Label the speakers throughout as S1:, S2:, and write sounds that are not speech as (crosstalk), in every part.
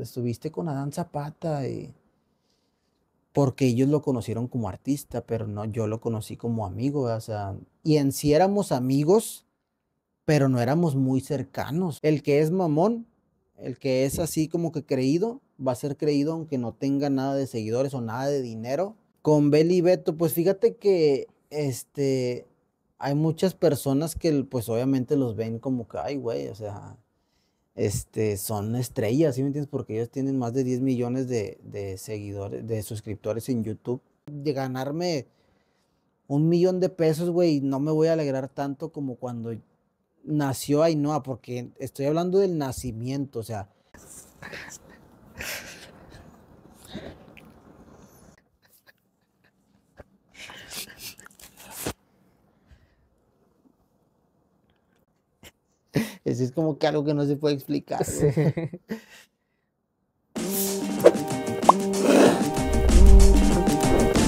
S1: estuviste con Adán Zapata y eh, porque ellos lo conocieron como artista, pero no, yo lo conocí como amigo, o sea, y en sí éramos amigos, pero no éramos muy cercanos. El que es mamón, el que es así como que creído, va a ser creído aunque no tenga nada de seguidores o nada de dinero. Con Beli y Beto, pues fíjate que este, hay muchas personas que pues obviamente los ven como que, ay, güey, o sea, este, son estrellas, ¿sí me entiendes? Porque ellos tienen más de 10 millones de, de seguidores, de suscriptores en YouTube. De ganarme un millón de pesos, güey, no me voy a alegrar tanto como cuando nació Ainhoa, porque estoy hablando del nacimiento, o sea. Eso es como que algo que no se puede explicar. Sí.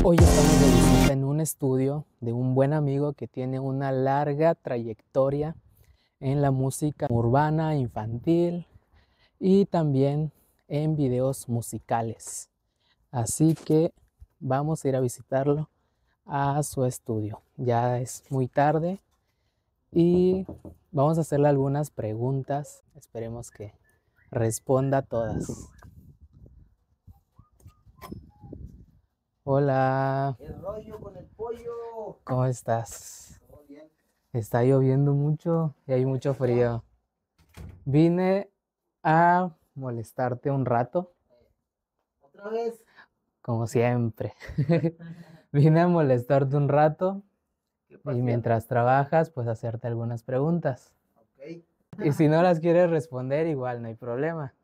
S2: Hoy estamos en un estudio de un buen amigo que tiene una larga trayectoria en la música urbana, infantil y también en videos musicales. Así que vamos a ir a visitarlo a su estudio. Ya es muy tarde y Vamos a hacerle algunas preguntas. Esperemos que responda a todas. Hola. El
S1: rollo con el pollo. ¿Cómo
S2: estás? Todo bien. Está lloviendo mucho y hay mucho frío. Vine a molestarte un rato. ¿Otra vez? Como siempre. (laughs) Vine a molestarte un rato y mientras trabajas, pues hacerte algunas preguntas. Y si no las quieres responder, igual no hay problema.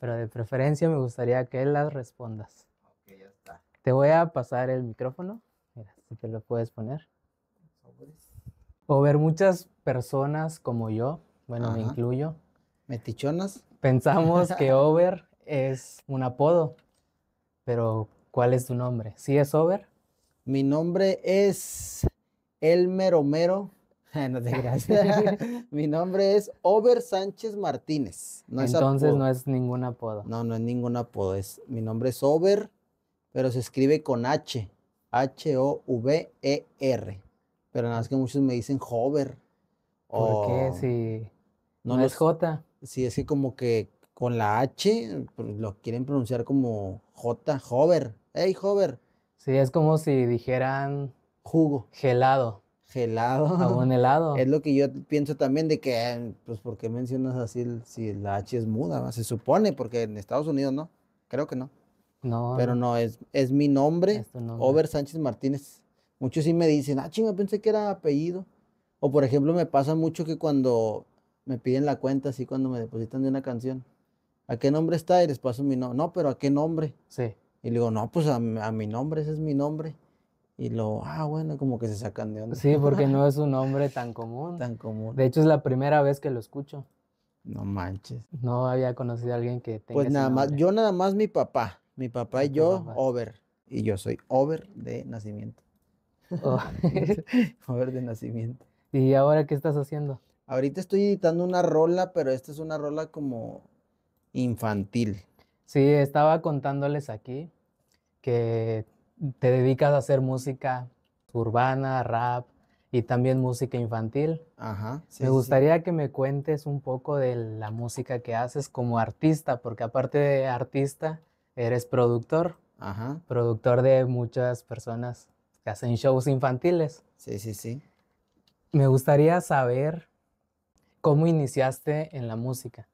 S2: Pero de preferencia me gustaría que las respondas. Okay, ya está. Te voy a pasar el micrófono. Mira, si te lo puedes poner. O ver muchas personas como yo, bueno, me incluyo. ¿Metichonas? Pensamos (laughs) que Over es un apodo, pero ¿cuál es tu nombre? ¿Sí es Over? Mi nombre es Elmer Homero. (laughs) no te
S1: (laughs) Mi nombre es Ober Sánchez Martínez. Entonces no
S2: es ningún apodo. No,
S1: no es ningún apodo. Es, mi nombre es Over, pero se escribe con H. H-O-V-E-R. Pero nada más que muchos me dicen Hover. ¿Por qué? Si no, es J. Sí, es que como que con la H pues, lo quieren pronunciar como J, Hover. Hey, Hover. Sí, es como si
S2: dijeran Jugo. Gelado. Gelado. (laughs) helado. Es lo
S1: que yo pienso también de que, pues, ¿por qué mencionas así si la H es muda? Se supone, porque en Estados Unidos no. Creo que no. No. Pero no, es, es mi nombre, Over Sánchez Martínez. Muchos sí me dicen, ah, chinga, pensé que era apellido. O por ejemplo, me pasa mucho que cuando me piden la cuenta, así cuando me depositan de una canción, ¿a qué nombre está? Y les paso mi nombre. No, pero ¿a qué nombre? Sí. Y le digo, no, pues a mi nombre, ese es mi nombre.
S2: Y lo, ah, bueno, como que se sacan de onda. Sí, porque no (laughs) es un nombre tan común. Tan común. De hecho, es la primera vez que lo escucho. No manches. No había conocido a alguien que tenga. Pues nada
S1: más, yo nada más mi papá. Mi papá y yo, over. Y yo soy over de nacimiento.
S2: Oh. (laughs) over de nacimiento. ¿Y ahora qué estás haciendo?
S1: Ahorita estoy editando una rola, pero esta es una rola como
S2: infantil. Sí, estaba contándoles aquí que te dedicas a hacer música urbana, rap y también música infantil. Ajá, me gustaría que me cuentes un poco de la música que haces como artista, porque aparte de artista, eres productor. Ajá. Productor de muchas personas que hacen shows infantiles. Sí, sí, sí. Me gustaría saber cómo iniciaste en la música.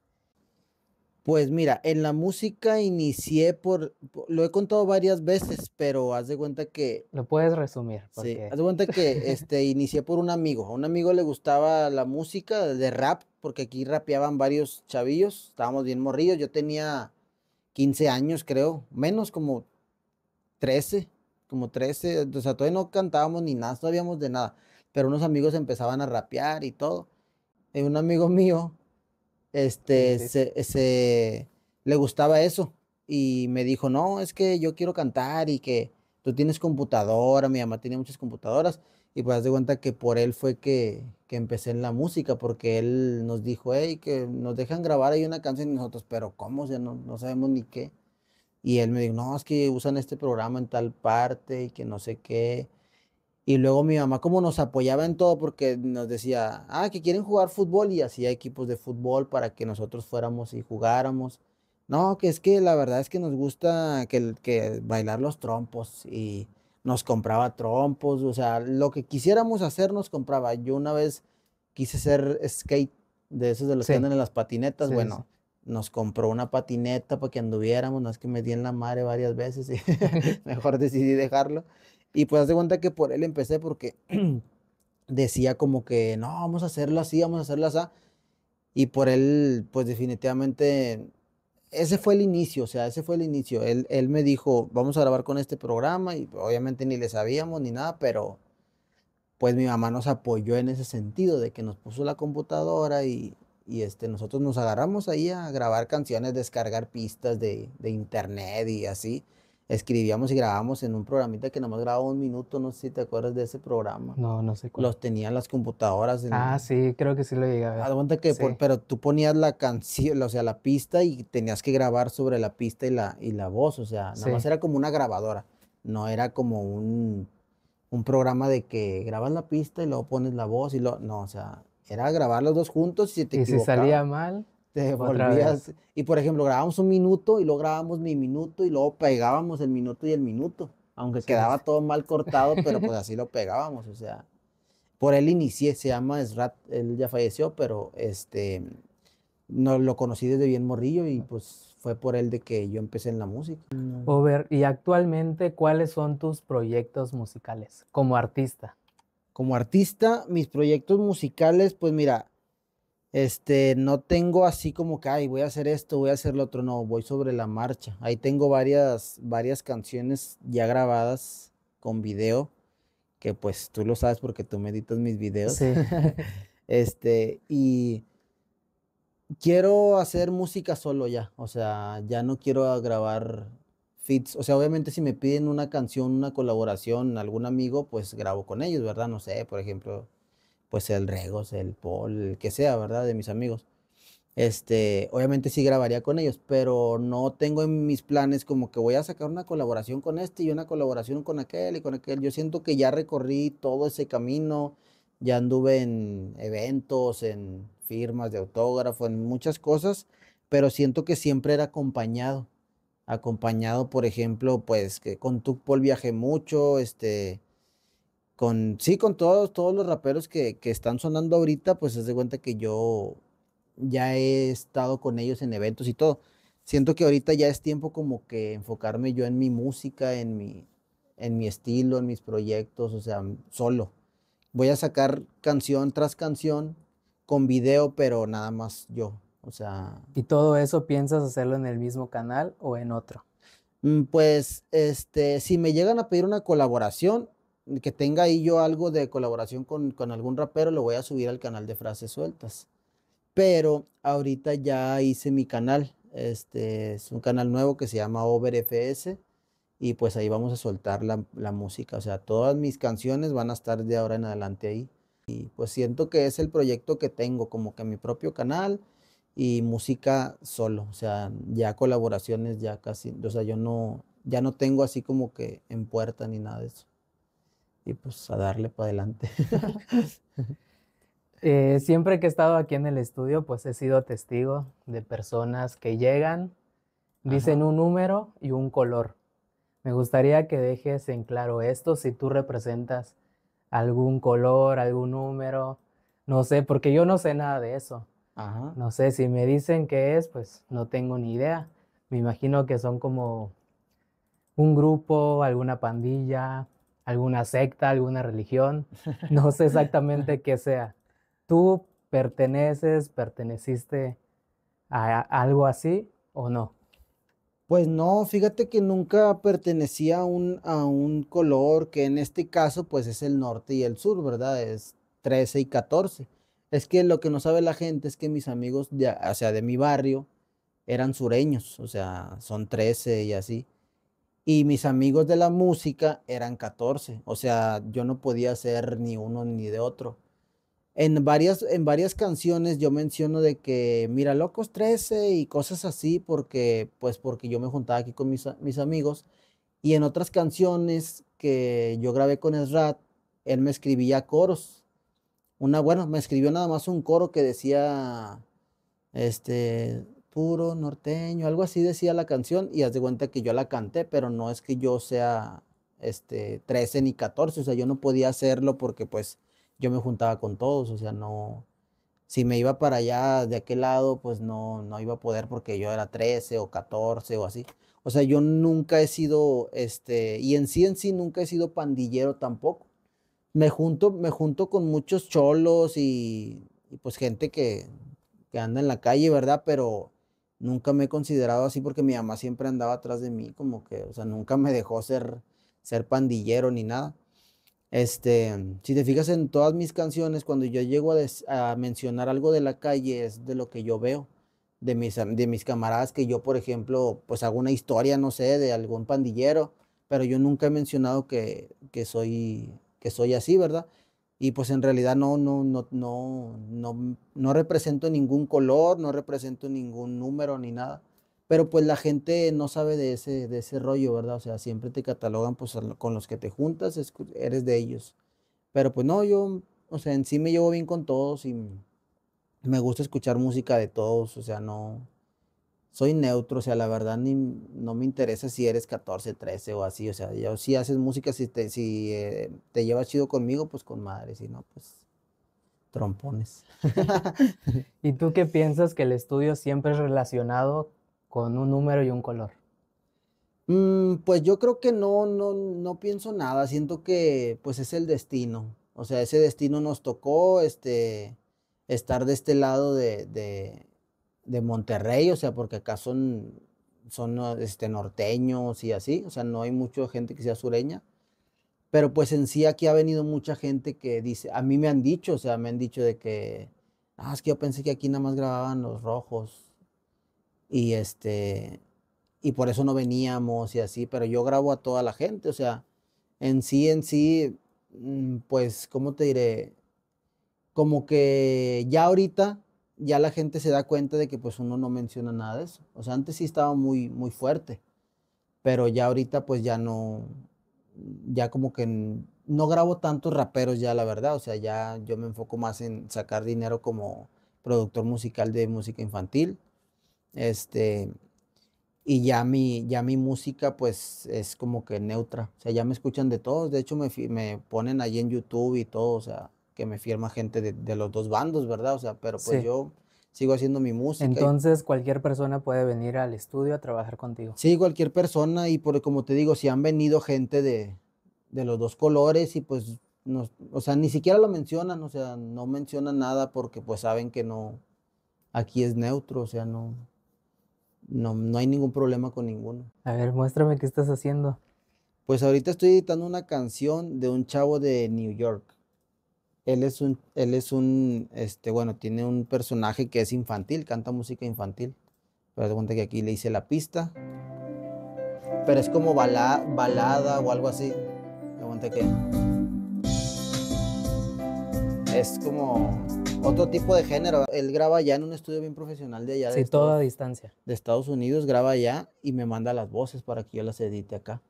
S2: Pues mira, en la
S1: música inicié por, lo he contado varias veces, pero haz de cuenta que...
S2: Lo puedes resumir. Porque... Sí, haz de
S1: cuenta que este, inicié por un amigo. A un amigo le gustaba la música de rap, porque aquí rapeaban varios chavillos, estábamos bien morrillos, yo tenía 15 años creo, menos como 13, como 13, o sea, todavía no cantábamos ni nada, no sabíamos de nada, pero unos amigos empezaban a rapear y todo. Y un amigo mío este, Se, se, le gustaba eso y me dijo, no, es que yo quiero cantar y que tú tienes computadora, mi mamá tiene muchas computadoras y pues de cuenta que por él fue que, que empecé en la música porque él nos dijo, hey, que nos dejan grabar ahí una canción y nosotros, pero ¿cómo? O sea, no, no sabemos ni qué. Y él me dijo, no, es que usan este programa en tal parte y que no sé qué. Y luego mi mamá como nos apoyaba en todo porque nos decía, ah, que quieren jugar fútbol y hacía equipos de fútbol para que nosotros fuéramos y jugáramos. No, que es que la verdad es que nos gusta que, que bailar los trompos y nos compraba trompos, o sea, lo que quisiéramos hacer nos compraba. Yo una vez quise ser skate de esos de los que andan en las patinetas, bueno, nos compró una patineta para que anduviéramos, no es que me di en la madre varias veces y (laughs) (laughs) mejor decidí dejarlo. Y pues hace de cuenta que por él empecé porque
S2: (clears throat)
S1: decía como que, no, vamos a hacerlo así, vamos a hacerlo así. Y por él, pues definitivamente, ese fue el inicio, o sea, ese fue el inicio. Él, él me dijo, vamos a grabar con este programa y obviamente ni le sabíamos ni nada, pero pues mi mamá nos apoyó en ese sentido, de que nos puso la computadora y, y este, nosotros nos agarramos ahí a grabar canciones, descargar pistas de, de internet y así escribíamos y grabábamos en un programita que nomás grababa un minuto, no sé si te acuerdas de ese programa.
S2: No, no sé cuál. Los
S1: tenían las computadoras. En... Ah,
S2: sí, creo que sí lo
S1: llegaba que, pero tú ponías la canción, o sea, la pista y tenías que grabar sobre la pista y la, y la voz, o sea, nada más era como una grabadora, no era como un, programa de que grabas la pista y luego pones la voz y lo, no, o sea, era grabar los dos juntos y si te Y si salía mal te volvías. Y por ejemplo, grabamos un minuto y luego grabamos mi minuto y luego pegábamos el minuto y el minuto. Aunque quedaba todo mal cortado, pero pues (laughs) así lo pegábamos. O sea, por él inicié, se llama Esrat, él ya falleció, pero este, no lo conocí desde bien morrillo y pues fue por él de
S2: que yo empecé en la música. Over, ¿y actualmente cuáles son tus proyectos musicales como artista? Como artista, mis proyectos musicales, pues mira,
S1: este, no tengo así como que, ay, voy a hacer esto, voy a hacer lo otro, no, voy sobre la marcha. Ahí tengo varias, varias canciones ya grabadas con video, que pues tú lo sabes porque tú editas mis videos. (laughs) este, y quiero hacer música solo ya, o sea, ya no quiero grabar fits, o sea, obviamente si me piden una canción, una colaboración, algún amigo, pues grabo con ellos, ¿verdad? No sé, por ejemplo, pues el Regos, el Paul, que sea, ¿verdad? De mis amigos. Este, obviamente sí grabaría con ellos, pero no tengo en mis planes como que voy a sacar una colaboración con este y una colaboración con aquel y con aquel. Yo siento que ya recorrí todo ese camino, ya anduve en eventos, en firmas de autógrafo, en muchas cosas, pero siento que siempre era acompañado. Acompañado, por ejemplo, pues que con Tuc Paul viajé mucho, este, con, sí, con todos, todos los raperos que, que están sonando ahorita, pues es de cuenta que yo ya he estado con ellos en eventos y todo. Siento que ahorita ya es tiempo como que enfocarme yo en mi música, en mi, en mi estilo, en mis proyectos, o sea, solo. Voy a sacar canción tras canción con video, pero nada más yo, o sea...
S2: ¿Y todo eso piensas hacerlo en el mismo canal
S1: o en otro? Mm, pues, este, si me llegan a pedir una colaboración, que tenga ahí yo algo de colaboración con, algún rapero, lo voy a subir al canal de frases sueltas. Pero ahorita ya hice mi canal. Este es un canal nuevo que se llama OverFS. Y pues ahí vamos a soltar la, la música. O sea, todas mis canciones van a estar de ahora en adelante ahí. Y pues siento que es el proyecto que tengo, como que mi propio canal y música solo. O sea, ya colaboraciones ya casi. O sea, yo no, ya no tengo así como que en puerta ni nada de eso y pues a darle para adelante. (laughs)
S2: Eh, siempre que he estado aquí en el estudio, pues he sido testigo de personas que llegan, dicen un número y un color. Me gustaría que dejes en claro esto, si tú representas algún color, algún número, no sé, porque yo no sé nada de eso. No sé, si me dicen qué es, pues no tengo ni idea. Me imagino que son como un grupo, alguna pandilla, alguna secta, alguna religión, (laughs) no sé exactamente qué sea. ¿Tú perteneces, perteneciste a algo así o no?
S1: Pues no, fíjate que nunca pertenecía a un, a un color que en este caso pues es el norte y el sur, ¿verdad? Es 13 y 14. Es que lo que no sabe la gente es que mis amigos, o sea, de mi barrio, eran sureños, o sea, son 13 y así y mis amigos de la música eran 14, o sea, yo no podía ser ni uno ni de otro. En varias, en varias canciones yo menciono de que, mira, Locos 13 y cosas así, porque, pues porque yo me juntaba aquí con mis, mis amigos. Y en otras canciones que yo grabé con Esrat, él me escribía coros. Una, bueno, me escribió nada más un coro que decía, este, puro norteño, algo así decía la canción y haz de cuenta que yo la canté, pero no es que yo sea este 13 ni 14, o sea, yo no podía hacerlo porque pues yo me juntaba con todos, o sea, no si me iba para allá de aquel lado, pues no no iba a poder porque yo era 13 o 14 o así. O sea, yo nunca he sido este y en sí en sí nunca he sido pandillero tampoco. Me junto me junto con muchos cholos y, pues gente que que anda en la calle, ¿verdad? Pero nunca me he considerado así porque mi mamá siempre andaba atrás de mí, como que, o sea, nunca me dejó ser, ser pandillero ni nada. Este, si te fijas en todas mis canciones, cuando yo llego a, mencionar algo de la calle, es de lo que yo veo, de mis, de mis camaradas, que yo, por ejemplo, pues hago una historia, no sé, de algún pandillero, pero yo nunca he mencionado que, que soy, que soy así, ¿verdad? y pues en realidad no, no, no, no, no, no represento ningún color, no represento ningún número ni nada. Pero pues la gente no sabe de ese, de ese rollo, ¿verdad? O sea, siempre te catalogan pues con los que te juntas, eres de ellos. Pero pues no, yo, o sea, en sí me llevo bien con todos y me gusta escuchar música de todos, o sea, no, soy neutro, o sea, la verdad no me interesa si eres 14, 13 o así, o sea, yo si haces música, si te, si, eh, te llevas chido conmigo, pues con madre, si no, pues
S2: trompones. (laughs) (laughs) ¿Y tú qué piensas que el estudio siempre es relacionado con un número y un color?
S1: Mm, pues yo creo que no, no, no pienso nada, siento que pues es el destino, o sea, ese destino nos tocó, este, estar de este lado de de Monterrey, o sea, porque acá son, son ah, este, norteños y así, o sea, no hay mucha gente que sea sureña, pero pues en sí aquí ha venido mucha gente que dice, a mí me han dicho, o sea, me han dicho de que, ah, es que yo pensé que aquí nada más grababan los rojos y este, y por eso no veníamos y así, pero yo grabo a toda la gente, o sea, en sí, en sí, mm, pues, ¿cómo te diré? Como que ya ahorita ya la gente se da cuenta de que pues uno no menciona nada de eso. O sea, antes sí estaba muy, muy fuerte, pero ya ahorita pues ya no, ya como que no grabo tantos raperos ya, la verdad. O sea, ya yo me enfoco más en sacar dinero como productor musical de música infantil. Este, y ya mi, ya mi música pues es como que neutra. O sea, ya me escuchan de todos. De hecho, me, me ponen allí en YouTube y todo. O sea, que me firma gente de, los dos bandos, ¿verdad? O sea, pero pues yo sigo haciendo mi música. Entonces,
S2: cualquier persona puede venir al estudio a trabajar contigo.
S1: Sí, cualquier persona, y por, como te digo, si han venido gente de, de los dos colores, y pues, no, o sea, ni siquiera lo mencionan, o sea, no mencionan nada porque pues saben que no, aquí es neutro, o sea, no, no, no hay ningún problema con ninguno.
S2: A ver, muéstrame qué estás haciendo.
S1: Pues ahorita estoy editando una canción de un chavo de New York él es un, él es un, este, bueno, tiene un personaje que es infantil, canta música infantil. Pero te cuenta que aquí le hice la pista. Pero es como balada o algo así. Te cuento que es como otro tipo de género. Él graba ya en un estudio bien profesional de allá. Sí, de toda distancia. De Estados Unidos, graba allá y me manda las voces para que yo las edite acá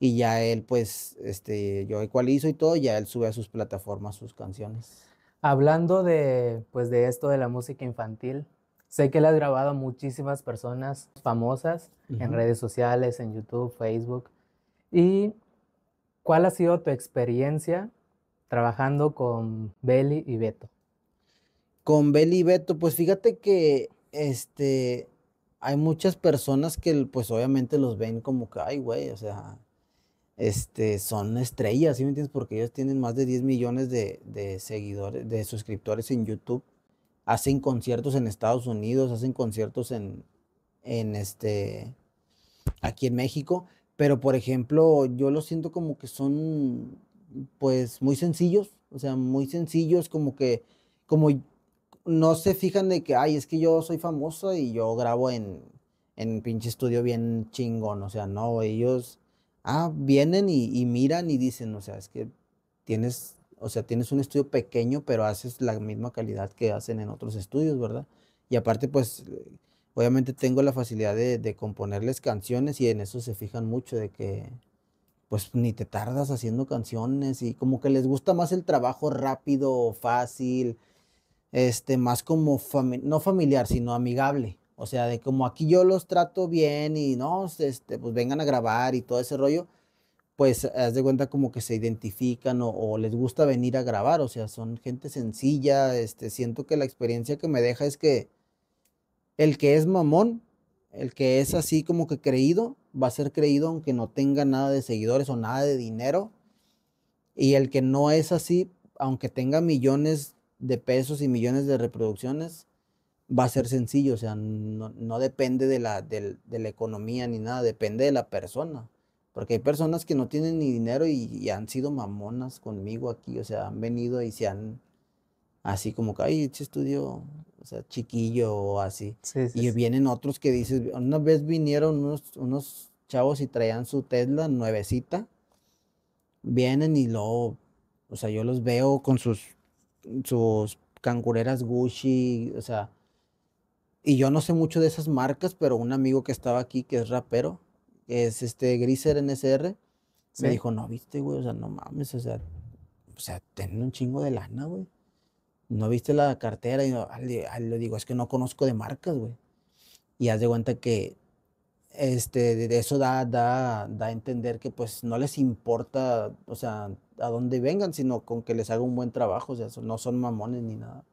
S1: y ya él pues, este, yo ecualizo
S2: y todo, ya él sube a sus plataformas sus canciones. Hablando de, pues, de esto de la música infantil, sé que le ha grabado a muchísimas personas famosas en redes sociales, en YouTube, Facebook, y ¿cuál ha sido tu experiencia trabajando con Beli y Beto? Con Beli
S1: y Beto, pues fíjate que este, hay muchas personas que pues obviamente los ven como que, ay, güey, o sea, este, son estrellas, ¿sí me entiendes? Porque ellos tienen más de 10 millones de, de seguidores, de suscriptores en YouTube. Hacen conciertos en Estados Unidos, hacen conciertos en, en este, aquí en México. Pero, por ejemplo, yo lo siento como que son, pues, muy sencillos. O sea, muy sencillos, como que, como no se fijan de que, ay, es que yo soy famosa y yo grabo en, en pinche estudio bien chingón. O sea, no, ellos ah, vienen y, miran y dicen, o sea, es que tienes, o sea, tienes un estudio pequeño, pero haces la misma calidad que hacen en otros estudios, ¿verdad? Y aparte, pues, obviamente tengo la facilidad de, de componerles canciones y en eso se fijan mucho de que, pues, ni te tardas haciendo canciones y como que les gusta más el trabajo rápido, fácil, este, más como, no familiar, sino amigable. O sea, de como aquí yo los trato bien y no, este, pues vengan a grabar y todo ese rollo, pues haz de cuenta como que se identifican o, les gusta venir a grabar. O sea, son gente sencilla. Este, siento que la experiencia que me deja es que el que es mamón, el que es así como que creído, va a ser creído aunque no tenga nada de seguidores o nada de dinero. Y el que no es así, aunque tenga millones de pesos y millones de reproducciones, va a ser sencillo, o sea, no, no depende de la, de, de la, economía ni nada, depende de la persona. Porque hay personas que no tienen ni dinero y, han sido mamonas conmigo aquí, o sea, han venido y se han, así como que, ay, este estudio, o sea, chiquillo o así. y vienen otros que dicen, una vez vinieron unos, chavos y traían su Tesla nuevecita, vienen y luego, o sea, yo los veo con sus, sus cangureras Gucci, o sea, y yo no sé mucho de esas marcas, pero un amigo que estaba aquí, que es rapero, que es este Griser NSR, me dijo, no, viste, güey, o sea, no mames, o sea, o sea, ten un chingo de lana, güey. No viste la cartera y le digo, es que no conozco de marcas, güey. Y haz de cuenta que este, de eso da, da, da a entender que pues no les importa, o sea, a dónde vengan, sino con que les haga un buen trabajo, o sea, no son mamones ni nada.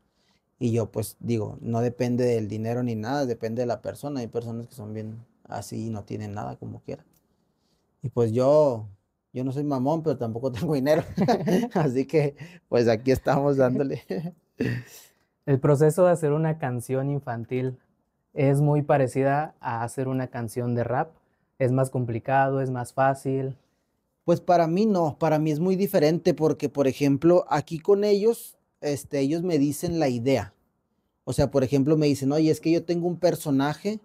S1: Y yo pues digo, no depende del dinero ni nada, depende de la persona. Hay personas que son bien así y no tienen nada como quiera. Y pues yo, yo no soy mamón, pero tampoco (laughs) tengo dinero. (laughs) así que pues aquí estamos dándole. (laughs)
S2: El proceso de hacer una canción infantil es muy parecida a hacer una canción de rap. Es más complicado, es más fácil. Pues para mí no, para mí es muy diferente
S1: porque, por ejemplo, aquí con ellos este, ellos me dicen la idea. O sea, por ejemplo, me dicen, oye, es que yo tengo un personaje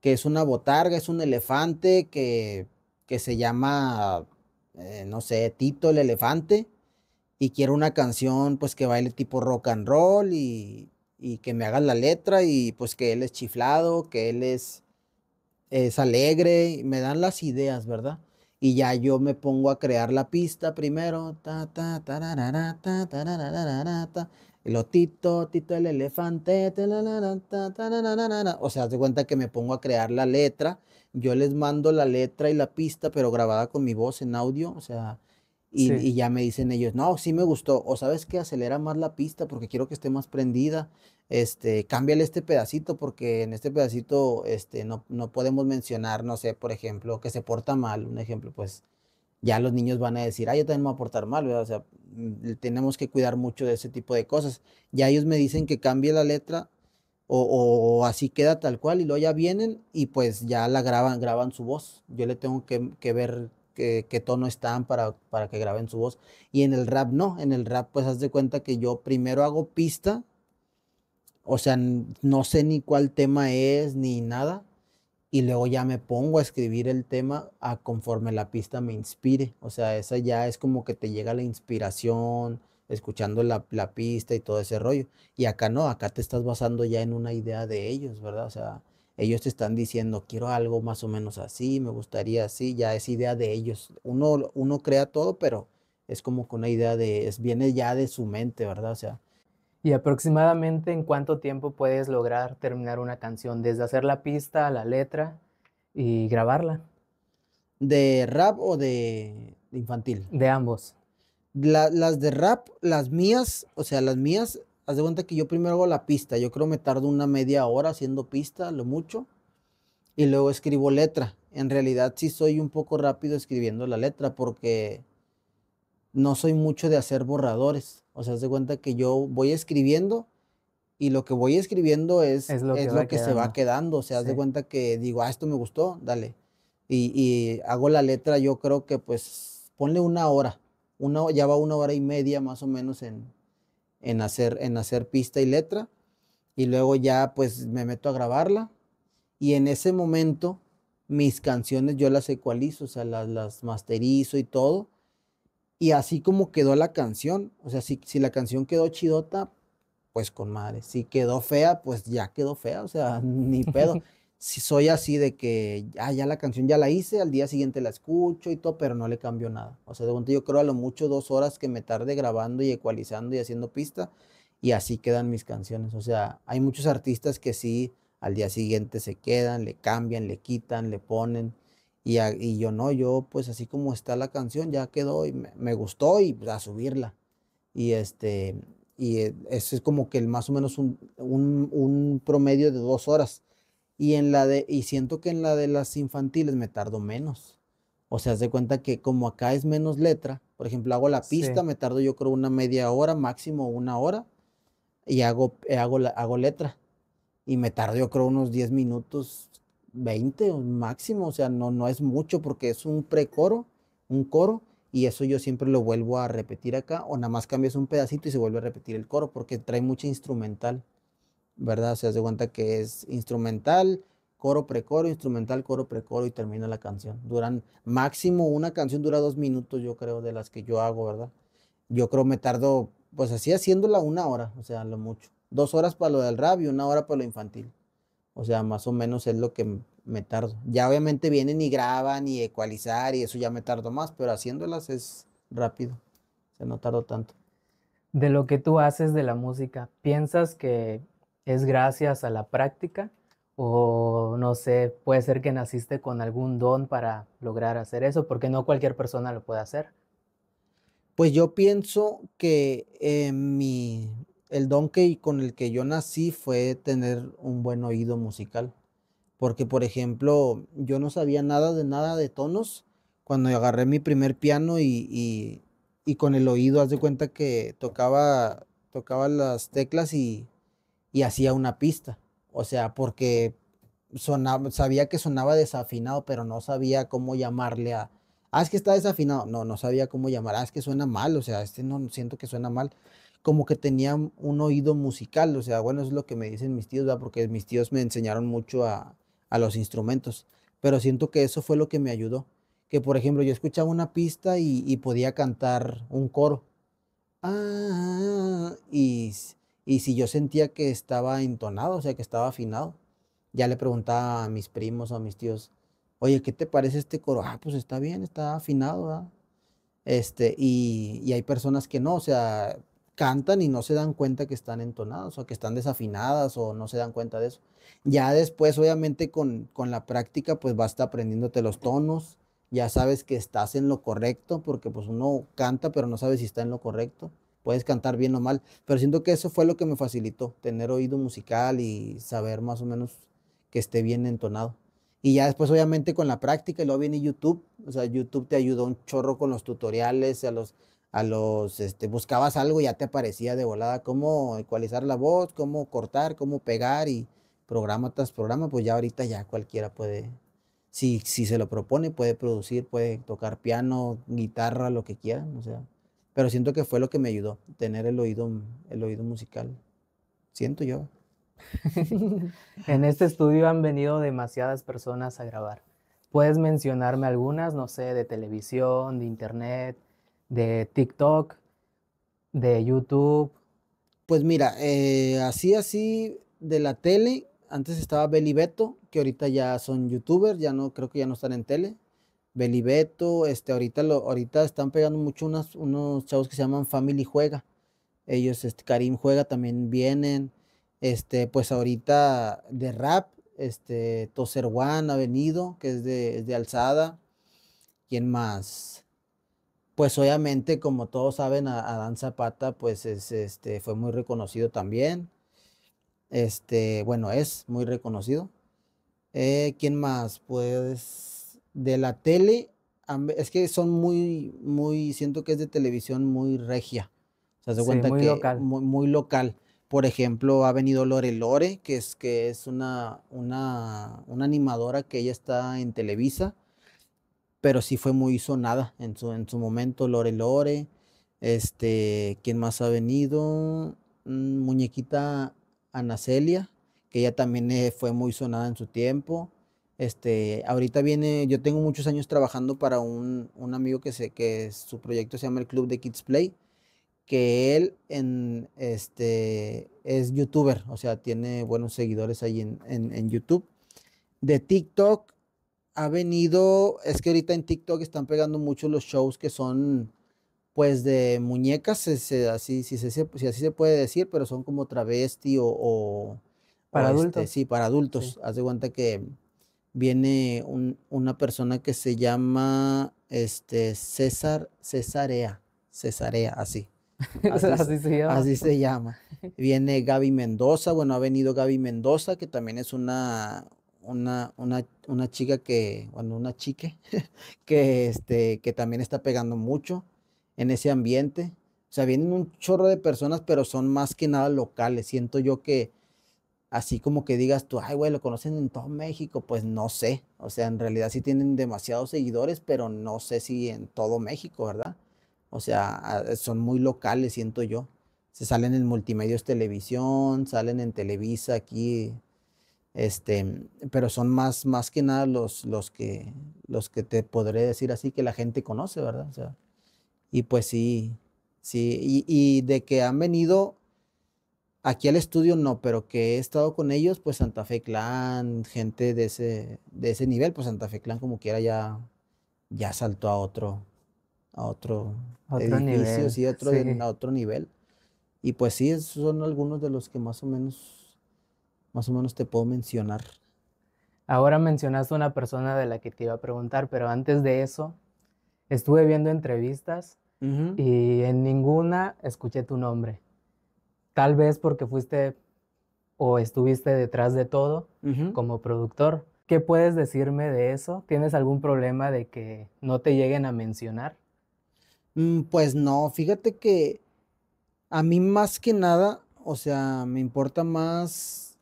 S1: que es una botarga, es un elefante que, que se llama, eh, no sé, Tito el elefante, y quiero una canción pues que baile tipo rock and roll y, y que me hagan la letra y pues que él es chiflado, que él es, es alegre, me dan las ideas, ¿verdad? y ya yo me pongo a crear la pista primero. Ta, ta, Tito el elefante, o sea, hace cuenta que me pongo a crear la letra, yo les mando la letra y la pista, pero grabada con mi voz en audio, o sea, y, ya me dicen ellos, no, sí me gustó, o sabes que acelera más la pista porque quiero que esté más prendida, este, cámbiale este pedacito porque en este pedacito este, no, no podemos mencionar, no sé, por ejemplo, que se porta mal, un ejemplo, pues ya los niños van a decir, ah, yo también me voy a portar mal, o sea, mm, tenemos que cuidar mucho de ese tipo de cosas. Ya ellos me dicen que cambie la letra o, así queda tal cual y luego ya vienen y pues ya la graban, graban su voz. Yo le tengo que, que ver qué, tono están para, para que graben su voz. Y en el rap no, en el rap pues haz de cuenta que yo primero hago pista, o sea, no sé ni cuál tema es ni nada, y luego ya me pongo a escribir el tema a conforme la pista me inspire. O sea, esa ya es como que te llega la inspiración escuchando la, la, pista y todo ese rollo. Y acá no, acá te estás basando ya en una idea de ellos, ¿verdad? O sea, ellos te están diciendo, quiero algo más o menos así, me gustaría así, ya es idea de ellos. Uno, uno crea todo, pero es como
S2: con una idea de, viene ya de su mente, ¿verdad? O sea. ¿Y aproximadamente en cuánto tiempo puedes lograr terminar una canción? Desde hacer la pista, la letra y grabarla. ¿De rap o de infantil? De ambos.
S1: las de rap, las mías, o sea, las mías Haz de cuenta que yo primero hago la pista. Yo creo me tardo una media hora haciendo pista, lo mucho. Y luego escribo letra. En realidad sí soy un poco rápido escribiendo la letra porque no soy mucho de hacer borradores. O sea, haz de cuenta que yo voy escribiendo y lo que voy escribiendo es, lo que, se va quedando. O sea, haz de cuenta que digo, ah, esto me gustó, dale. Y, hago la letra, yo creo que pues ponle una hora. Una, ya va una hora y media más o menos en, en hacer, en hacer pista y letra. Y luego ya pues me meto a grabarla. Y en ese momento mis canciones yo las ecualizo, o sea, las, masterizo y todo. Y así como quedó la canción, o sea, si, si la canción quedó chidota, pues con madre. Si quedó fea, pues ya quedó fea, o sea, (laughs) ni pedo. (laughs) si soy así de que ah, ya la canción ya la hice, al día siguiente la escucho y todo, pero no le cambio nada. O sea, de momento yo creo a lo mucho dos horas que me tarde grabando y ecualizando y haciendo pista y así quedan mis canciones. O sea, hay muchos artistas que sí, al día siguiente se quedan, le cambian, le quitan, le ponen. Y, yo no, yo pues así como está la canción, ya quedó y me, gustó y pues, a subirla. Y este, y eh, ese es como que el más o menos un, un promedio de dos horas y, en la de, y siento que en la de las infantiles me tardo menos. O sea, haz de cuenta que como acá es menos letra, por ejemplo, hago la pista, me tardo yo creo una media hora, máximo una hora, y hago, eh, hago, hago letra. Y me tardo yo creo unos 10 minutos, 20 máximo, o sea, no, no es mucho porque es un precoro, un coro, y eso yo siempre lo vuelvo a repetir acá, o nada más cambias un pedacito y se vuelve a repetir el coro porque trae mucha instrumental. ¿verdad? se hace cuenta que es instrumental, coro, precoro, instrumental, coro, precoro y termina la canción. Duran máximo una canción dura dos minutos, yo creo, de las que yo hago, ¿verdad? Yo creo me tardo, pues así haciéndola una hora, o sea, lo mucho. Dos horas para lo del rap y una hora para lo infantil. O sea, más o menos es lo que me tardo. Ya obviamente vienen y graban y ecualizar y eso ya me tardo más, pero haciéndolas es rápido. O
S2: sea, no tardo tanto. De lo que tú haces de la música, ¿piensas que es gracias a la práctica o no sé, puede ser que naciste con algún don para lograr hacer eso, porque no cualquier persona lo puede hacer.
S1: Pues yo pienso que eh, mi, el don que, con el que yo nací fue tener un buen oído musical. Porque, por ejemplo, yo no sabía nada de nada de tonos cuando agarré mi primer piano y, y, con el oído, haz de cuenta que tocaba, tocaba las teclas y y hacía una pista. O sea, porque sonaba, sabía que sonaba desafinado, pero no sabía cómo llamarle a... Ah, es que está desafinado. No, no sabía cómo llamar. Ah, es que suena mal. O sea, este no siento que suena mal. Como que tenía un oído musical. O sea, bueno, es lo que me dicen mis tíos, porque mis tíos me enseñaron mucho a, a los instrumentos. Pero siento que eso fue lo que me ayudó. Que, por ejemplo, yo escuchaba una pista y, y podía cantar un coro. Ah, y y si yo sentía que estaba entonado, o sea, que estaba afinado, ya le preguntaba a mis primos o a mis tíos, oye, ¿qué te parece este coro? Ah, pues está bien, está afinado, Este, y, hay personas que no, o sea, cantan y no se dan cuenta que están entonados o que están desafinadas o no se dan cuenta de eso. Ya después, obviamente, con, la práctica, pues vas aprendiéndote los tonos, ya sabes que estás en lo correcto, porque pues uno canta, pero no sabe si está en lo correcto puedes cantar bien o mal, pero siento que eso fue lo que me facilitó, tener oído musical y saber más o menos que esté bien entonado. Y ya después, obviamente, con la práctica, y luego viene YouTube. O sea, YouTube te ayudó un chorro con los tutoriales, a los, a los, este, buscabas algo y ya te aparecía de volada cómo ecualizar la voz, cómo cortar, cómo pegar y programa tras programa. Pues ya ahorita ya cualquiera puede, si, si se lo propone, puede producir, puede tocar piano, guitarra, lo que quiera O sea, pero siento que fue lo que me ayudó, tener el oído, el oído musical. Siento yo.
S2: (laughs) en este estudio han venido demasiadas personas a grabar. Puedes mencionarme algunas, no sé, de televisión, de internet, de TikTok, de YouTube. Pues mira, eh, así, así,
S1: de la tele, antes estaba Beli Beto, que ahorita ya son youtubers, ya no, creo que ya no están en tele, Belibeto, este, ahorita, lo, ahorita están pegando mucho unas, unos chavos que se llaman Family Juega. Ellos, este, Karim Juega también vienen. Este, pues ahorita de rap, este, Toser One ha venido, que es de, alzada. ¿Quién más? Pues obviamente, como todos saben, Adán Zapata, pues es, este, fue muy reconocido también. Este, bueno, es muy reconocido. Eh, ¿Quién más? Pues de la tele, es que son muy, muy, siento que es de televisión muy regia. O sea, cuenta muy que local. Muy, local. Por ejemplo, ha venido Lore Lore, que es, que es una, una, una animadora que ella está en Televisa, pero sí fue muy sonada en su, en su momento, Lore Lore. Este, ¿quién más ha venido? Mm, Muñequita Anacelia, que ella también eh, fue muy sonada en su tiempo. Este, ahorita viene, yo tengo muchos años trabajando para un, amigo que, sé que su proyecto se llama el Club de Kids Play, que él en, este, es youtuber, o sea, tiene buenos seguidores ahí en, YouTube. De TikTok ha venido, es que ahorita en TikTok están pegando mucho los shows que son pues de muñecas, así, si, se, así se puede decir, pero son como travesti o... para este, adultos. sí, para adultos. Haz de cuenta que viene un, una persona que se llama este, César Cesarea, Cesarea, (laughs) así. Así, se llama. así se llama. (laughs) Viene Gaby Mendoza, bueno, ha venido Gaby Mendoza, que también es una, una, una, una chica que, bueno, una chique, (laughs) que, este, que también está pegando mucho en ese ambiente. O sea, vienen un chorro de personas, pero son más que nada locales. Siento yo que, así como que digas tú, ay, güey, lo conocen en todo México, pues no sé. O sea, en realidad sí tienen demasiados seguidores, pero no sé si en todo México, ¿verdad? O sea, ah, eh, son muy locales, siento yo. Se salen en multimedios televisión, salen en Televisa aquí, este, pero son más, más que nada los, los, que, los que te podré decir así que la gente conoce, ¿verdad? O sea, y pues sí, sí, y de que han venido aquí al estudio no, pero que he estado con ellos, pues Santa Fe Clan, gente de ese, de ese nivel, pues Santa Fe Clan como quiera ya, ya saltó a otro, a otro, edificio, nivel. a otro nivel. Y pues sí, son algunos de los que más o menos, más o menos te puedo mencionar.
S2: Ahora mencionaste una persona de la que te iba a preguntar, pero antes de eso, estuve viendo entrevistas y en ninguna escuché tu nombre. Tal vez porque fuiste o estuviste detrás de todo como productor. ¿Qué puedes decirme de eso? ¿Tienes algún problema de que no te lleguen a mencionar? Mm, pues no,
S1: fíjate que a mí más que nada, o sea, me importa más,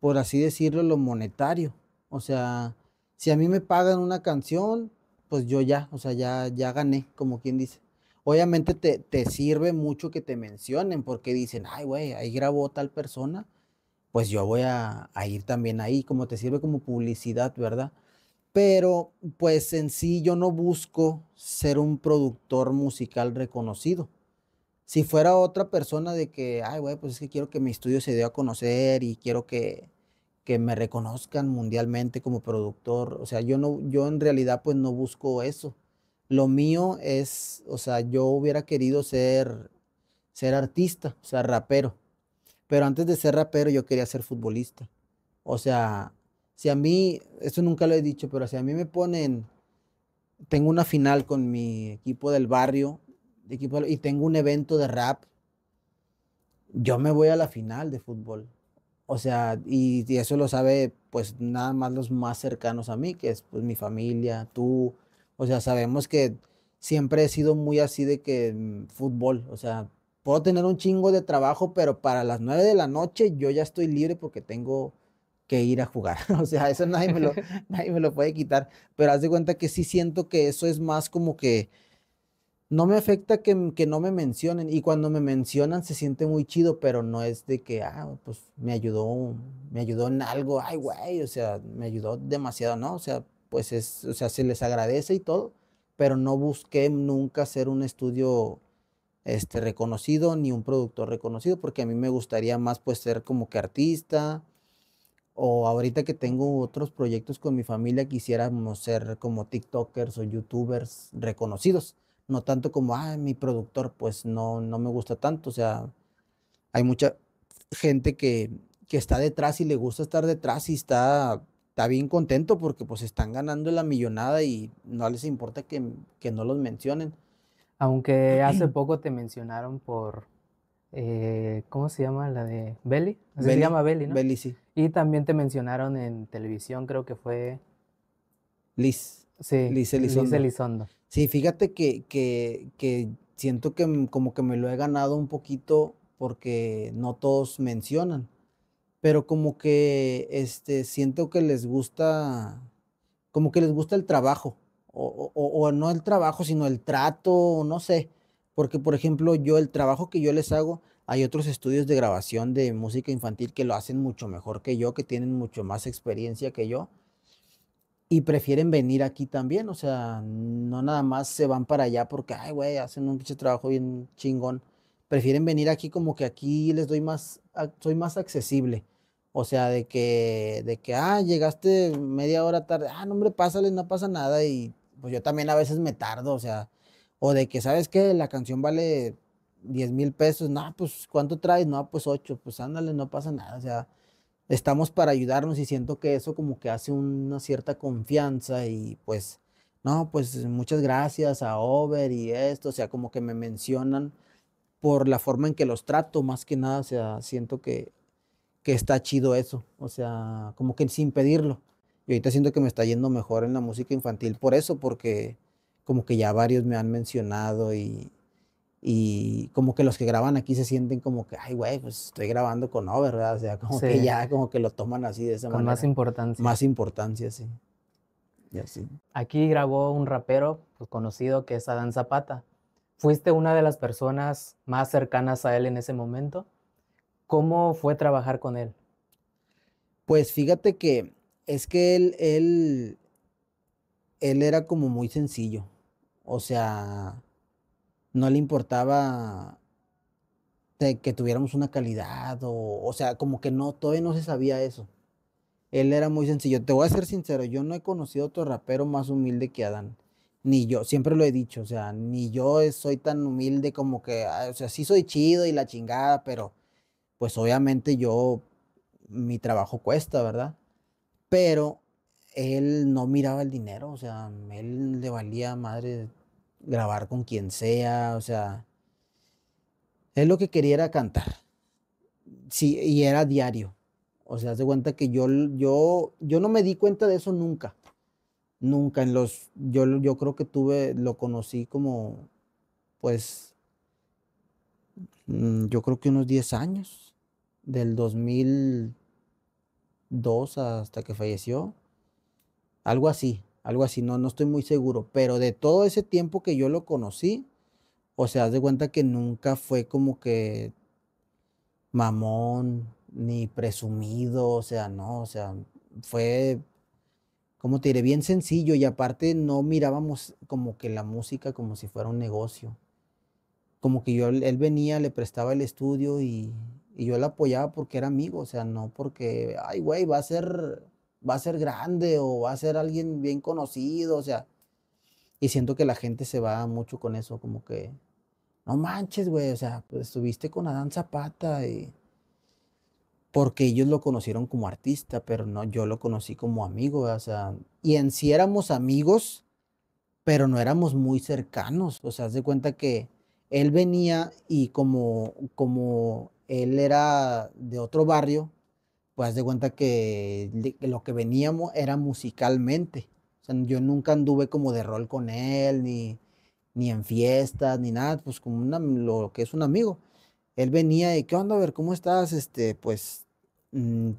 S1: por así decirlo, lo monetario. O sea, si a mí me pagan una canción, pues yo ya, o sea, ya, ya gané, como quien dice obviamente te, sirve mucho que te mencionen porque dicen, ay, güey, ahí grabó tal persona, pues yo voy a, ir también ahí, como te sirve como publicidad, ¿verdad? Pero pues en sí yo no busco ser un productor musical reconocido. Si fuera otra persona de que, ay, güey, pues es que quiero que mi estudio se dé a conocer y quiero que, que me reconozcan mundialmente como productor. O sea, yo no, yo en realidad pues no busco eso. Lo mío es, o sea, yo hubiera querido ser, ser artista, o sea, rapero. Pero antes de ser rapero yo quería ser futbolista. O sea, si a mí, eso nunca lo he dicho, pero si a mí me ponen, tengo una final con mi equipo del barrio equipo, y tengo un evento de rap, yo me voy a la final de fútbol. O sea, y, y, eso lo sabe pues nada más los más cercanos a mí, que es pues mi familia, tú, o sea, sabemos que siempre he sido muy así de que fútbol, o sea, puedo tener un chingo de trabajo, pero para las nueve de la noche yo ya estoy libre porque tengo que ir a jugar. (laughs) O sea, eso nadie me lo, (laughs) nadie me lo puede quitar. Pero haz de cuenta que sí siento que eso es más como que no me afecta que, que no me mencionen. Y cuando me mencionan se siente muy chido, pero no es de que, ah, pues me ayudó, me ayudó en algo, ay, güey, o sea, me ayudó demasiado, ¿no? O sea, pues es, o sea, se les agradece y todo, pero no busqué nunca ser un estudio este, reconocido ni un productor reconocido, porque a mí me gustaría más pues ser como que artista, o ahorita que tengo otros proyectos con mi familia, quisiéramos ser como TikTokers o YouTubers reconocidos, no tanto como, ah, mi productor, pues no, no me gusta tanto, o sea, hay mucha gente que, que está detrás y le gusta estar detrás y está está bien contento porque pues están ganando la
S2: millonada y no les importa que, no los mencionen. Aunque hace (clears throat) poco te mencionaron por, eh, ¿cómo se llama? La de Belly. se llama Belly, ¿no? Belly, sí. Y también te mencionaron en televisión, creo que fue...
S1: Liz. Sí, Liz Elizondo. Liz Elizondo.
S2: Sí, fíjate que siento que
S1: como que me lo he ganado un poquito porque no todos mencionan pero como que este, siento que les gusta, como que les gusta el trabajo, o, o, no el trabajo, sino el trato, no sé, porque por ejemplo yo el trabajo que yo les hago, hay otros estudios de grabación de música infantil que lo hacen mucho mejor que yo, que tienen mucho más experiencia que yo, y prefieren venir aquí también, o sea, no nada más se van para allá porque, ay, güey, hacen un pinche trabajo bien chingón. Prefieren venir aquí como que aquí les doy más, soy más accesible o sea, de que, de que, ah, llegaste media hora tarde, ah, no, hombre, pásale, no pasa nada. Y pues yo también a veces me tardo, o sea, o de que, ¿sabes qué? La canción vale 10 mil pesos, no, pues, ¿cuánto traes? No, pues 8, pues ándale, no pasa nada, o sea, estamos para ayudarnos y siento que eso como que hace una cierta confianza y pues, no, pues muchas gracias a Over y esto, o sea, como que me mencionan por la forma en que los trato, más que nada, o sea, siento que que está chido eso, o sea, como que sin pedirlo. Y ahorita siento que me está yendo mejor en la música infantil por eso, porque como que ya varios me han mencionado y, y como que los que graban aquí se sienten como que, ay, güey, pues estoy grabando con O, ¿verdad? O sea, como que ya
S2: como que lo toman así de esa manera. Con más
S1: importancia. Más importancia, sí. Y así.
S2: Aquí grabó un rapero pues, conocido que es Adán Zapata. ¿Fuiste una de las personas más cercanas a él en ese momento? ¿Cómo fue trabajar con él?
S1: Pues fíjate que es que él, él, él era como muy sencillo. O sea, no le importaba que tuviéramos una calidad o, o sea, como que no, todavía no se sabía eso. Él era muy sencillo. Te voy a ser sincero, yo no he conocido otro rapero más humilde que Adán. Ni yo, siempre lo he dicho, o sea, ni yo soy tan humilde como que, ah, o sea, sí soy chido y la chingada, pero pues obviamente yo, mi trabajo cuesta, ¿verdad? Pero él no miraba el dinero, o sea, él le valía madre grabar con quien sea, o sea, él lo que quería era cantar. Sí, y era diario. O sea, de cuenta que yo, yo, yo no me di cuenta de eso nunca. Nunca en los, yo, yo creo que tuve, lo conocí como, pues, mm, yo creo que unos 10 años, del 2002 hasta que falleció. Algo así, algo así, no, no estoy muy seguro, pero de todo ese tiempo que yo lo conocí, o sea, haz de cuenta que nunca fue como que mamón ni presumido, o sea, no, o sea, fue, como te diré, bien sencillo y aparte no mirábamos como que la música como si fuera un negocio. Como que yo, él venía, le prestaba el estudio y y yo la apoyaba porque era amigo, o sea, no porque, ay, güey, va a ser, va a ser grande o va a ser alguien bien conocido, o sea. Y siento que la gente se va mucho con eso, como que, no manches, güey, o sea, pues, estuviste con Adán Zapata y... Porque ellos lo conocieron como artista, pero no, yo lo conocí como amigo, o sea, y en sí éramos amigos, pero no éramos muy cercanos, o sea, haz de cuenta que él venía y como, como él era de otro barrio, pues de cuenta que lo que veníamos era musicalmente. O sea, yo nunca anduve como de rol con él, ni, en fiestas, ni nada, pues como lo que es un amigo. Él venía y, ¿qué onda? A ver, ¿cómo estás? Este, pues, mm,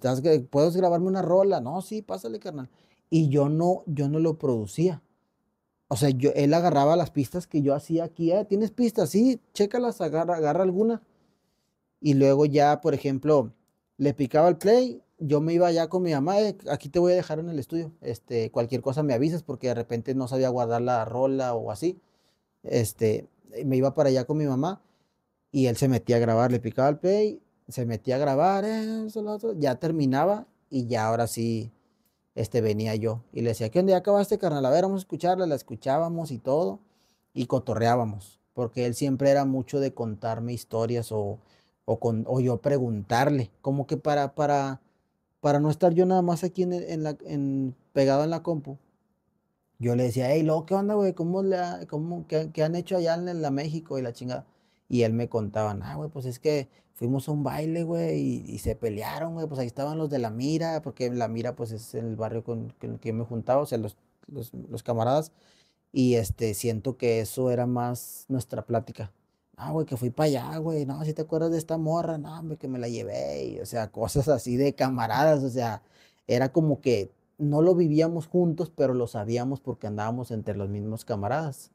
S1: ¿puedes grabarme una rola? No, sí, pásale, carnal. Y yo no, yo no lo producía. O sea, yo, él agarraba las pistas que yo hacía aquí. Ah, ¿Tienes pistas? Sí, chécalas, agarra, agarra alguna y luego ya, por ejemplo, le picaba el play, yo me iba ya con mi mamá, aquí te voy a dejar en el estudio, este, cualquier cosa me avisas porque de repente no sabía guardar la rola o así, este, me iba para allá con mi mamá y él se metía a grabar, le picaba el play, se metía a grabar, eh, ya terminaba y ya ahora sí, este, venía yo y le decía, ¿qué onda? ¿Ya acabaste, carnal? A ver, vamos a escucharla, la escuchábamos y todo y cotorreábamos, porque él siempre era mucho de contarme historias o o, con, o yo preguntarle, como que para, para, para no estar yo nada más aquí en, la, pegado en la compu. Yo le decía, hey, lo ¿qué onda, güey? ¿Cómo le cómo, qué, han hecho allá en la México y la chingada? Y él me contaba, ah, güey, pues es que fuimos a un baile, güey, y, se pelearon, güey, pues ahí estaban los de La Mira, porque La Mira, pues es el barrio con, que yo me juntaba, o sea, los, los, los, camaradas, y este, siento que eso era más nuestra plática, ah, güey, que fui para allá, güey. No, si te acuerdas de esta morra, no, güey, que me la llevé. o sea, cosas así de camaradas. O sea, era como que no lo vivíamos juntos, pero lo sabíamos porque andábamos entre los mismos camaradas.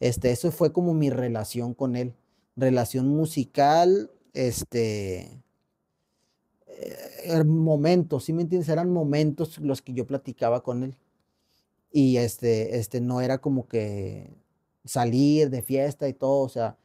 S1: Este, eso fue como mi relación con él. Relación musical, este. Eh, momentos, ¿sí me entiendes? Eran momentos los que yo platicaba con él. Y este, este, no era como que salir de fiesta y todo, o sea,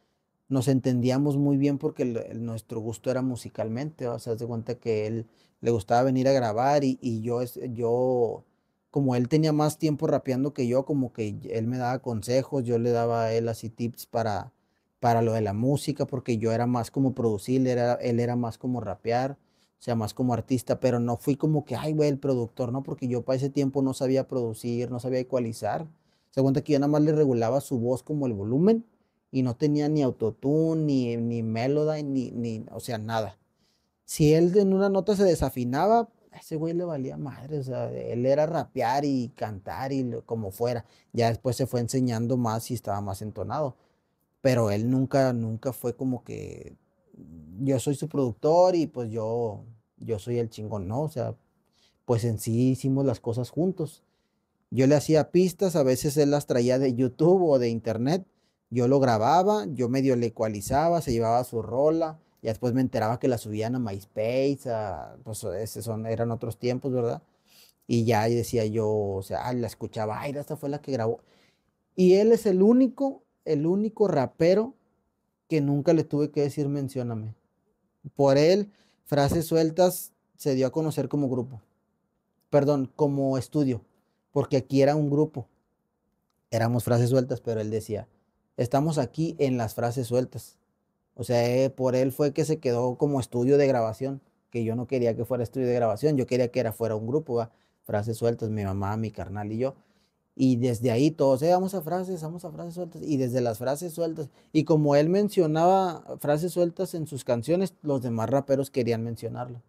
S1: nos entendíamos muy bien porque el, nuestro gusto era musicalmente, o sea, se cuenta que él le gustaba venir a grabar y, y yo, yo, como él tenía más tiempo rapeando que yo, como que él me daba consejos, yo le daba a él así tips para, para lo de la música, porque yo era más como producir, era, él era más como rapear, o sea, más como artista, pero no fui como que, ay, güey, el productor, ¿no? Porque yo para ese tiempo no sabía producir, no sabía ecualizar. Se cuenta que yo nada más le regulaba su voz como el volumen y no tenía ni autotune, ni, ni ni, ni, o sea, nada. Si él en una nota se desafinaba, a ese güey le valía madre, o sea, él era rapear y cantar y como fuera. Ya después se fue enseñando más y estaba más entonado. Pero él nunca, nunca fue como que yo soy su productor y pues yo, yo soy el chingón, ¿no? O sea, pues en sí hicimos las cosas juntos. Yo le hacía pistas, a veces él las traía de YouTube o de internet yo lo grababa, yo medio le ecualizaba, se llevaba su rola, y después me enteraba que la subían a MySpace, pues esos son, eran otros tiempos, ¿verdad? Y ya decía yo, o sea, la escuchaba, ay, esta fue la que grabó. Y él es el único, el único rapero que nunca le tuve que decir mencióname. Por él, Frases Sueltas se dio a conocer como grupo. Perdón, como estudio. Porque aquí era un grupo. Éramos frases sueltas, pero él decía, estamos aquí en las frases sueltas. O sea, eh, por él fue que se quedó como estudio de grabación, que yo no quería que fuera estudio de grabación, yo quería que fuera un grupo, frases sueltas, mi mamá, mi carnal y yo. Y desde ahí todos, eh, vamos a frases, vamos a frases sueltas. Y desde las frases sueltas, y como él mencionaba frases sueltas en sus canciones, los demás raperos querían mencionarlo.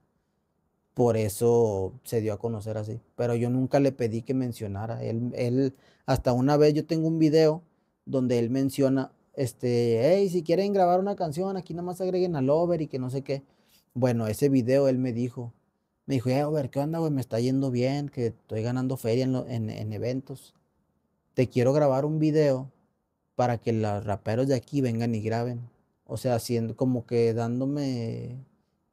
S1: Por eso se dio a conocer así. Pero yo nunca le pedí que mencionara. Él, él hasta una vez yo tengo un video donde él menciona, este, hey, si quieren grabar una canción, aquí más agreguen al over y que no sé qué. Bueno, ese video él me dijo, me dijo, hey, eh, over, ¿qué onda, güey? Me está yendo bien, que estoy ganando feria en, eventos. Te quiero grabar un video para que los raperos de aquí vengan y graben. O sea, haciendo como que dándome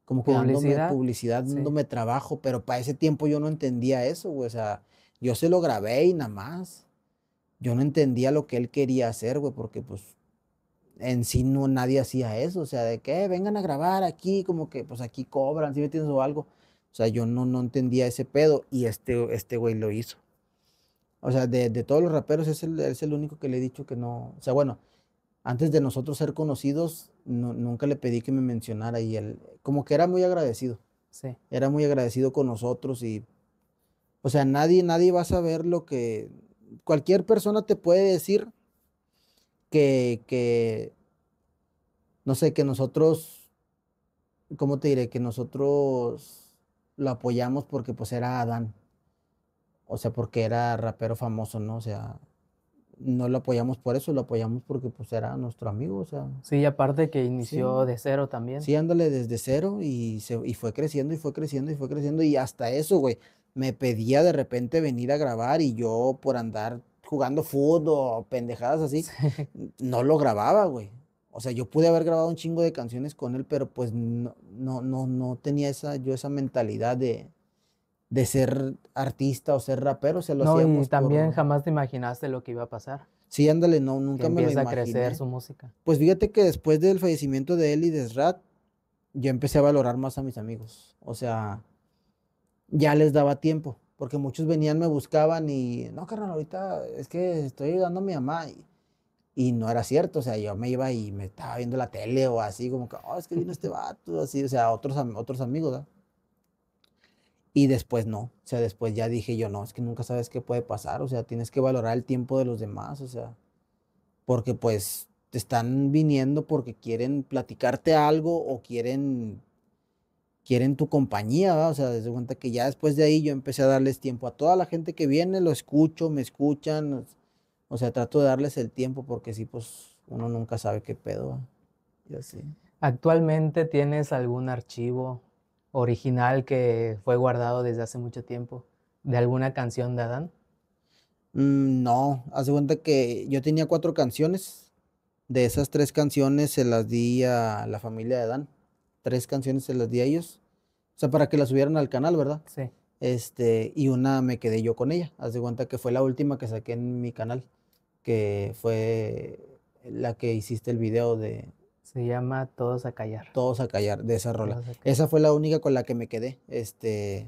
S1: como que publicidad. dándome publicidad, dándome trabajo, pero para ese tiempo yo no entendía eso, güey. O sea, yo se lo grabé y nada más yo no entendía lo que él quería hacer, güey, porque pues en sí no nadie hacía eso, o sea, de que eh, vengan a grabar aquí, como que pues aquí cobran, si me tienes o algo. O sea, yo no, no entendía ese pedo y este, este güey lo hizo. O sea, de, todos los raperos es el, es el único que le he dicho que no. O sea, bueno, antes de nosotros ser conocidos, nunca le pedí que me mencionara y él, como que era muy agradecido. Sí. Era muy agradecido con nosotros y, o sea, nadie, nadie va a saber lo que, cualquier persona te puede decir que, no sé, que nosotros, ¿cómo te diré? Que nosotros lo apoyamos porque pues era Adán. O sea, porque era rapero famoso, ¿no? O sea, no lo apoyamos por eso, lo apoyamos porque pues era nuestro amigo, o sea. Sí, aparte que inició de
S2: cero también. Sí,
S1: ándale desde cero y, se, y fue creciendo y fue creciendo y fue creciendo y hasta eso, güey me pedía de repente venir a grabar y yo por andar jugando fútbol, o pendejadas (laughs) así, no lo grababa, güey. O sea, yo pude haber grabado un chingo de canciones con él, pero pues no, no, no, tenía esa, yo esa mentalidad de, ser artista o ser rapero, sea lo no, Y también
S2: jamás te imaginaste lo que iba a pasar.
S1: Sí, ándale, no, nunca me lo Empieza a crecer su música. Pues fíjate que después del fallecimiento de él y de Srat, yo empecé a valorar más a mis amigos. O sea, ya les daba tiempo, porque muchos venían, me buscaban y, no, carnal, ahorita es que estoy ayudando a mi mamá. Y, no era cierto, o sea, yo me iba y me estaba viendo la tele o así, como que, oh, es que vino este vato, así, o sea, otros, otros amigos, Y después no, o sea, después ya dije yo, no, es que nunca sabes qué puede pasar, o sea, tienes que valorar el tiempo de los demás, o sea, porque pues te están viniendo porque quieren platicarte algo o quieren quieren tu compañía, ¿va? o sea, desde cuenta que ya después de ahí yo empecé a darles tiempo a toda la gente que viene, lo escucho, me escuchan, o sea, trato de darles el tiempo porque sí, pues uno nunca sabe qué pedo. Y
S2: así. ¿Actualmente tienes algún archivo original que fue guardado desde hace mucho tiempo de alguna canción de Adán?
S1: Mm, no, hace cuenta que yo tenía cuatro canciones. De esas tres canciones se las di a la familia de Adán tres canciones se las di a ellos. O sea, para que las subieran al canal, ¿verdad? Sí. Este, y una me quedé yo con ella. Haz de cuenta que fue la última que saqué en mi canal, que fue la que hiciste el video de... Se llama Todos a Callar. Todos a Callar, de esa rola. Esa fue la única con la que me quedé. Este,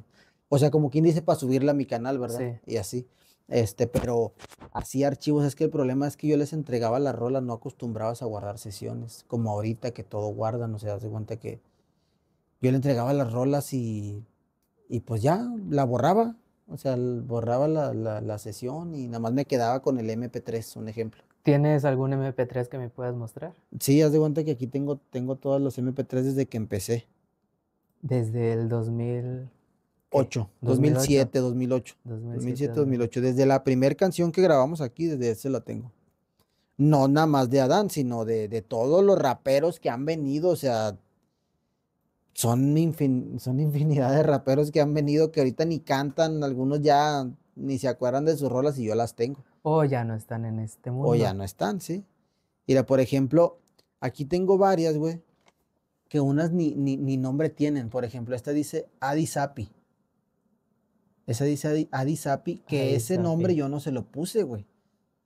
S1: o sea, como quien dice, para subirla a mi canal, ¿verdad? Sí. Y así. Este, pero así archivos, es que el problema es que yo les entregaba las rolas no acostumbrabas a guardar sesiones, como ahorita que todo guardan, o sea, de cuenta que yo le entregaba las rolas y, y pues ya la borraba, o sea, borraba la, sesión y nada más me quedaba con el MP3, un ejemplo. ¿Tienes algún MP3 que me puedas mostrar? Sí, haz de cuenta que aquí tengo, tengo todos los MP3 desde que empecé.
S2: Desde el 2000. 8, 2007, 2008. 2007,
S1: 2008. Desde la primera canción que grabamos aquí, desde ese la tengo. No nada más de Adán, sino de, todos los raperos que han venido. O sea, son, son infinidad de raperos que han venido que ahorita ni cantan, algunos ya ni se acuerdan de sus rolas y yo las tengo. O ya no están en este mundo. O ya no están, sí. Mira, por ejemplo, aquí tengo varias, güey, que unas ni, ni nombre tienen. Por ejemplo, esta dice Adi esa dice Addis que ese nombre yo no se lo puse, güey.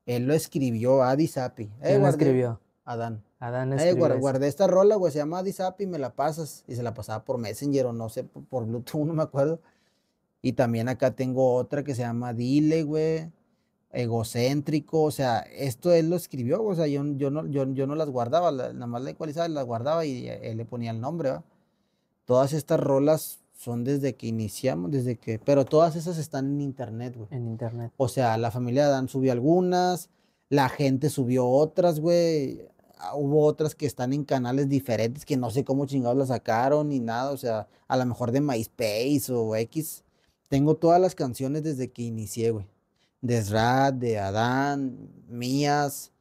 S1: Él lo escribió, Addis Api. Eh, ¿Quién lo escribió? Adán.
S2: Adán eh, escribió. guardé,
S1: esta rola, güey, se llama Addis Api, me la pasas. Y se la pasaba por Messenger o no sé, por, Bluetooth, (laughs) no me acuerdo. Y también acá tengo otra que se llama Dile, güey. Egocéntrico, o sea, esto él lo escribió, o sea, yo, no, yo, no las guardaba, nada más la ecualizaba, las guardaba y él eh, le ponía el nombre, ¿va? Todas estas rolas son desde que iniciamos, desde que, pero todas esas están en internet, güey. En internet. O sea, la familia dan Adán subió algunas, la gente subió otras, güey. Ah, hubo otras que están en canales diferentes que no sé cómo chingados las sacaron ni nada, o sea, a lo mejor de MySpace o X. Tengo todas las canciones desde que inicié, güey. De Srat, de Adán, mías,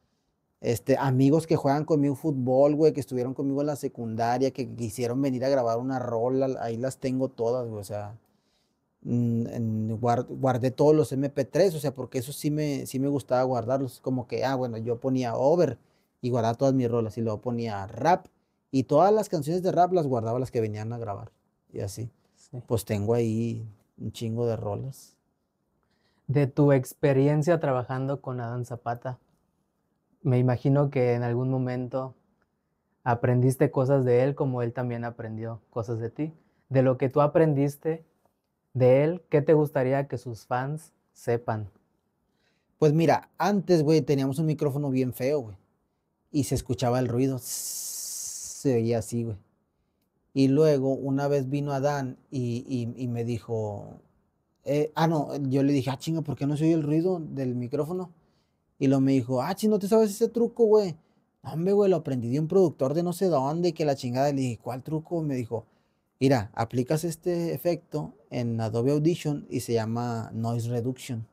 S1: este, amigos que juegan conmigo fútbol, güey, que estuvieron conmigo en la secundaria, que quisieron venir a grabar una rola, ahí las tengo todas, güey, o sea, mm, en, guardé todos los MP3, o sea, porque eso sí me, sí me gustaba guardarlos, como que, ah, bueno, yo ponía over y guardaba todas mis rolas y luego ponía rap y todas las canciones de rap las guardaba las que venían a grabar y así. Pues tengo ahí
S2: un chingo de rolas. De tu experiencia trabajando con Adán Zapata, me imagino que en algún momento aprendiste cosas de él como él también aprendió cosas de ti. De lo que tú aprendiste de él, ¿qué te gustaría que sus fans sepan? Pues mira,
S1: antes, güey, teníamos un micrófono bien feo, güey. Y se escuchaba el ruido. Se oía así, güey. Y luego una vez vino Adán y, y, me dijo, eh, ah, no, yo le dije, ah, chinga, ¿por qué no se oye el ruido del micrófono? Y lo me dijo, ah, si no te sabes ese truco, güey. Hombre, güey, lo aprendí de un productor de no sé dónde, que la chingada. Le dije, ¿cuál truco? Me dijo, mira, aplicas este efecto en Adobe Audition y se llama Noise Reduction.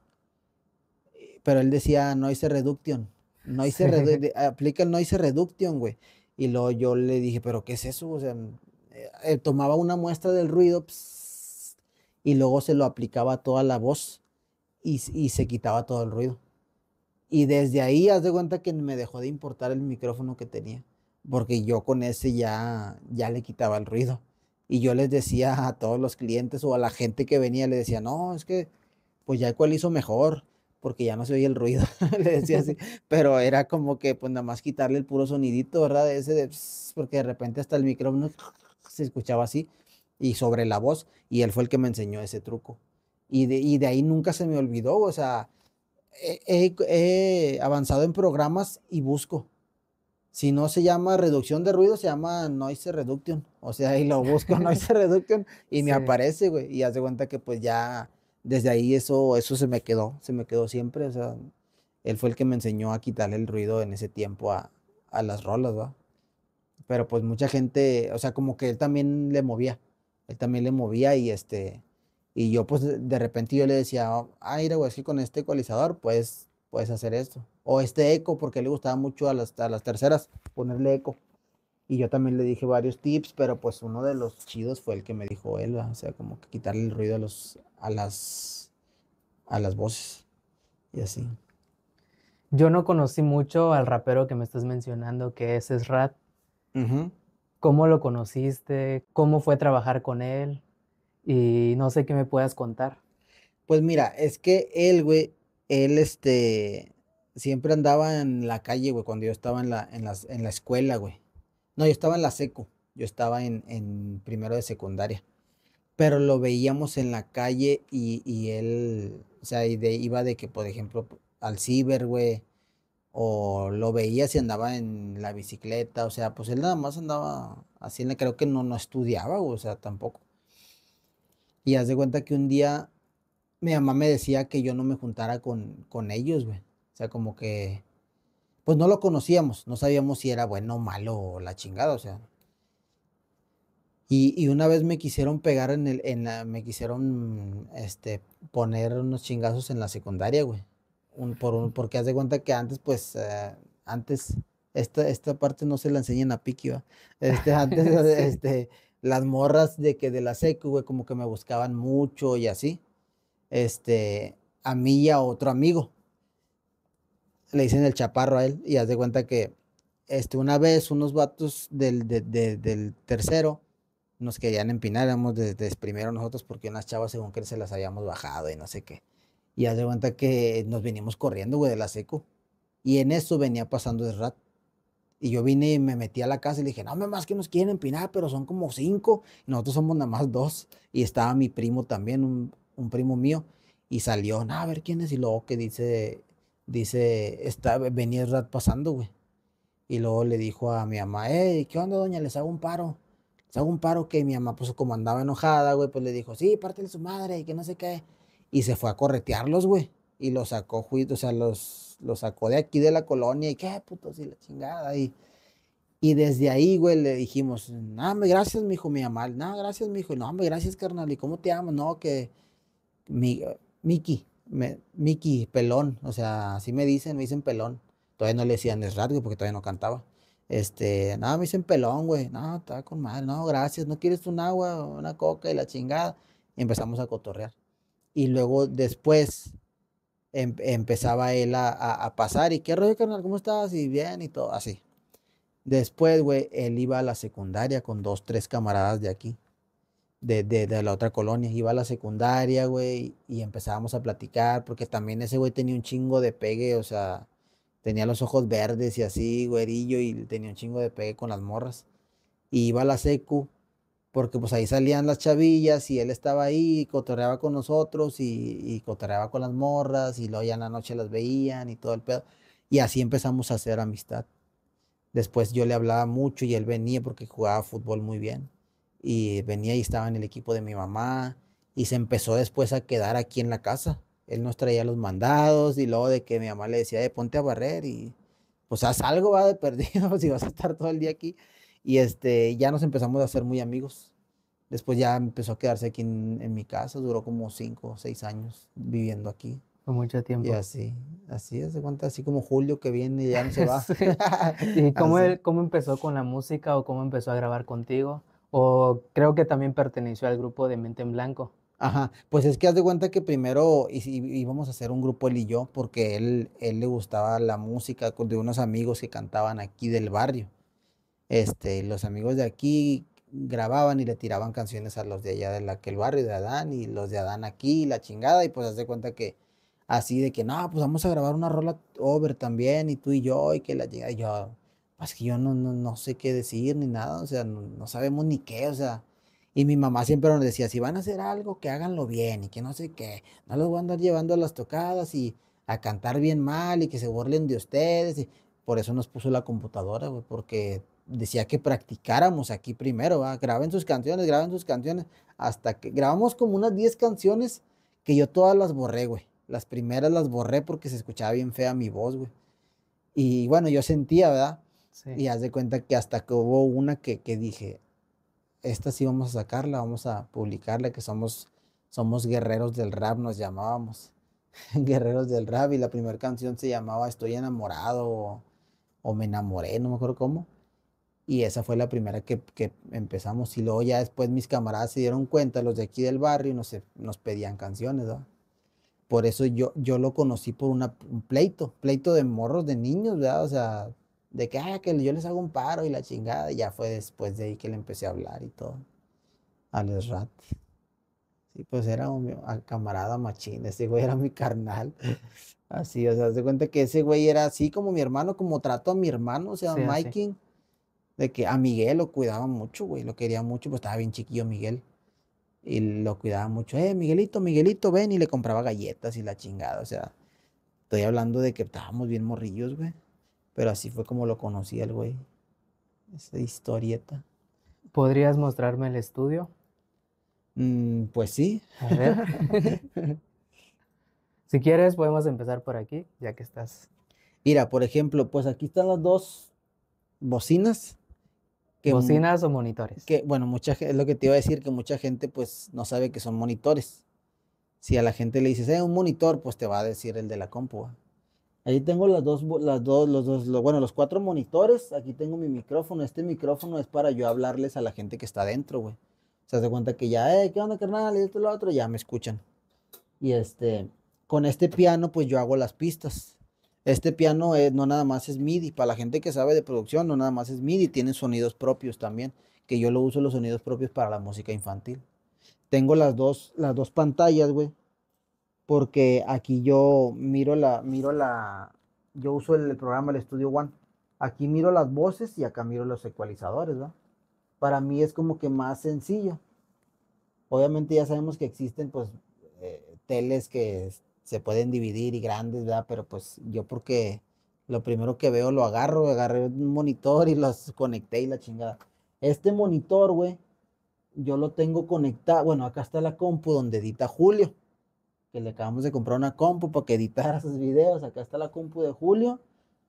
S1: Pero él decía Noise Reduction. Noise (laughs) aplica el Noise Reduction, güey. Y luego yo le dije, ¿pero qué es eso? O sea, eh, eh, tomaba una muestra del ruido y luego se lo aplicaba a toda la voz y, y se quitaba todo el ruido. Y desde ahí, haz de cuenta que me dejó de importar el micrófono que tenía, porque yo con ese ya, ya le quitaba el ruido. Y yo les decía a todos los clientes o a la gente que venía, le decía, no, es que pues ya cual hizo mejor, porque ya no se oye el ruido, (laughs) le decía así. (laughs) Pero era como que pues nada más quitarle el puro sonidito, ¿verdad? De ese de, porque de repente hasta el micrófono (laughs) se escuchaba así y sobre la voz. Y él fue el que me enseñó ese truco. Y de, y de ahí nunca se me olvidó, o sea, eh, he, avanzado en programas y busco. Si no se llama reducción de ruido, se llama noise reduction. O sea, ahí lo busco (laughs) noise reduction y me aparece, güey. Y hace cuenta que pues ya desde ahí eso, eso se me quedó, se me quedó siempre. O sea, él fue el que me enseñó a quitarle el ruido en ese tiempo a, a las rolas, ¿va? Pero pues mucha gente, o sea, como que él también le movía. Él también le movía y este y yo pues de repente yo le decía, oh, ay, ah, mira, es que con este ecualizador puedes, puedes hacer esto. O este eco, porque le gustaba mucho a las, las terceras ponerle eco. Y yo también le dije varios tips, pero pues uno de los chidos fue el que me dijo él, o sea, como que quitarle el ruido
S2: a, los, a, las, a las voces. Y así. Yo no conocí mucho al rapero que me estás mencionando, que es Srat. ¿Cómo lo conociste? ¿Cómo fue trabajar con él? Y no sé qué me puedas contar.
S1: Pues mira, es que él, güey, él este siempre andaba en la calle, güey, cuando yo estaba en la, en en la escuela, güey. No, yo estaba en la seco, yo estaba en, primero de secundaria. Pero lo veíamos en la calle y, y él, o sea, iba de que, por ejemplo, al ciber, güey, o lo veía si andaba en la bicicleta, o sea, pues él nada más andaba así, creo que no, no estudiaba, o sea, tampoco. Y haz de cuenta que un día mi mamá me decía que yo no me juntara con, con ellos, güey. O sea, como que, pues no lo conocíamos, no sabíamos si era bueno o malo o la chingada, o sea. Y, y, una vez me quisieron pegar en el, en la, me quisieron, este, poner unos chingazos en la secundaria, güey. Un, por un, porque haz de cuenta que antes, pues, eh, antes, esta, esta parte no se la enseñan a Piqui, ¿va? Este, antes, (laughs) este, las morras de que de la secu, güey, como que me buscaban mucho y así. Este, a mí y a otro amigo. Le dicen el chaparro a él y haz de cuenta que este, una vez unos vatos del, del tercero nos querían empinar, éramos desde, primero nosotros porque unas chavas según que se las habíamos bajado y no sé qué. Y haz de cuenta que nos vinimos corriendo, güey, de la secu. Y en eso venía pasando el rato. Y yo vine y me metí a la casa y le dije, no, más que nos quieren pinar pero son como cinco. Y nosotros somos nada más dos. Y estaba mi primo también, un, primo mío. Y salió, a ver quién es. Y luego que dice, dice, está, venía el rat pasando, güey. Y luego le dijo a mi mamá, hey, ¿qué onda, doña? Les hago un paro. Les hago un paro que mi mamá, pues como andaba enojada, güey, pues le dijo, sí, parte de su madre y que no sé qué. Y se fue a corretearlos, güey. Y los sacó, o sea, los lo sacó de aquí de la colonia y qué puto, y la chingada. Y, y desde ahí, güey, le dijimos, nada gracias, mi hijo, mi amal. nada gracias, mi no, me gracias, carnal, ¿y cómo te amo? No, que mi, Miki, Miki, pelón, o sea, así me dicen, me dicen pelón. Todavía no le decían es radio porque todavía no cantaba. Este, nada me dicen pelón, güey, no, estaba con madre, no, gracias, no quieres un agua, una coca y la chingada. empezamos a cotorrear. Y luego después Em, empezaba él a, pasar y qué rollo, carnal, ¿cómo estás? Y bien y todo, así. Después, güey, él iba a la secundaria con dos, tres camaradas de aquí, de, de, la otra colonia. Iba a la secundaria, güey, y empezábamos a platicar, porque también ese güey tenía un chingo de pegue, o sea, tenía los ojos verdes y así, güerillo, y tenía un chingo de pegue con las morras. Y iba a la secu porque pues ahí salían las chavillas y él estaba ahí, y cotorreaba con nosotros y, y, cotorreaba con las morras y luego ya en la noche las veían y todo el pedo. Y así empezamos a hacer amistad. Después yo le hablaba mucho y él venía porque jugaba fútbol muy bien. Y venía y estaba en el equipo de mi mamá y se empezó después a quedar aquí en la casa. Él nos traía los mandados y luego de que mi mamá le decía, eh, ponte a barrer y pues haz algo, va de perdido (laughs) si vas a estar todo el día aquí. Y este, ya nos empezamos a hacer muy amigos. Después ya empezó a quedarse aquí en, mi casa, duró como cinco o seis años viviendo aquí. Fue mucho tiempo. Y así, así es, de cuenta,
S2: así como Julio que viene y ya no se va. (laughs) ¿Y (laughs) cómo, empezó con la música o cómo empezó a grabar contigo? O creo que también perteneció al grupo de Mente en Blanco. Ajá,
S1: pues es que haz de cuenta que primero íbamos a hacer un grupo él
S2: y yo, porque él, él le
S1: gustaba la música de unos amigos que cantaban aquí del barrio este, los amigos de aquí grababan y le tiraban canciones a los de allá de aquel barrio de Adán y los de Adán aquí, la chingada, y pues hace cuenta que así de que no, pues vamos a grabar una rola over también, y tú y yo, y que la y yo, pues que yo no, no, no, sé qué decir ni nada, o sea, no, sabemos ni qué, o sea, y mi mamá siempre nos decía, si van a hacer algo, que háganlo bien, y que no sé qué, no los voy a andar llevando a las tocadas y a cantar bien mal y que se burlen de ustedes, y por eso nos puso la computadora, güey, porque decía que practicáramos aquí primero, graben sus canciones, graben sus canciones, hasta que grabamos como unas 10 canciones que yo todas las borré, güey. Las primeras las borré porque se escuchaba bien fea mi voz, güey. Y bueno, yo sentía, ¿verdad? Y haz de cuenta que hasta que hubo una que, dije, esta sí vamos a sacarla, vamos a publicarla, que somos, somos guerreros del rap, nos llamábamos. (laughs) guerreros del rap, y la primera canción se llamaba Estoy enamorado o Me enamoré, no me acuerdo cómo. Y esa fue la primera que, empezamos. Y luego ya después mis camaradas se dieron cuenta, los de aquí del barrio, nos, eh, nos pedían canciones. Por eso yo, yo lo conocí por un pleito, pleito de morros de niños, ¿verdad? O sea, de que, ah, que yo les hago un paro y la chingada. Y ya fue después de ahí que le empecé a hablar y todo. Al Rat. Sí, pues era un camarada machín, ese güey era mi carnal. (laughs) Así, o sea, se cuenta que ese güey era así como mi hermano, como trato a mi hermano, o sea, sí, Mikey de que a Miguel lo cuidaba mucho, güey, lo quería mucho, pues estaba bien chiquillo Miguel. Y lo cuidaba mucho, eh, Miguelito, Miguelito, ven, y le compraba galletas y la chingada, o sea, estoy hablando de que estábamos bien morrillos, güey. Pero así fue como lo conocí el güey, esa historieta.
S2: ¿Podrías mostrarme el estudio? Mm, pues sí. A ver. (laughs) si quieres, podemos empezar por aquí, ya que estás.
S1: Mira, por ejemplo, pues aquí están las dos bocinas que, ¿Bocinas o monitores? Que, bueno, mucha, es lo que te iba a decir, que mucha gente pues no sabe que son monitores. Si a la gente le dices, eh, un monitor, pues te va a decir el de la compu. Ahí tengo las dos, las dos, los dos, bueno, los cuatro monitores. Aquí tengo mi micrófono. Este micrófono es para yo hablarles a la gente que está adentro, güey. O sea, cuenta que ya, eh, ¿qué onda, carnal? Y esto, lo otro, ya me escuchan. Y este, con este piano, pues yo hago las pistas. Este piano no nada más es MIDI, para la gente que sabe de producción, no nada más es MIDI, tiene sonidos propios también, que yo lo uso los sonidos propios para la música infantil. Tengo las dos, las dos pantallas, güey, porque aquí yo miro la, miro la, yo uso el, programa, el Studio One. Aquí miro las voces y acá miro los ecualizadores, ¿verdad? Para mí es como que más sencillo. Obviamente ya sabemos que existen, pues, eh, teles que se pueden dividir y grandes, ¿verdad? Pero pues yo porque lo primero que veo lo agarro, agarré un monitor y los conecté y la chingada. Este monitor, güey, yo lo tengo conectado, bueno, acá está la compu donde edita Julio, que le acabamos de comprar una compu para que editara (laughs) sus videos, acá está la compu de Julio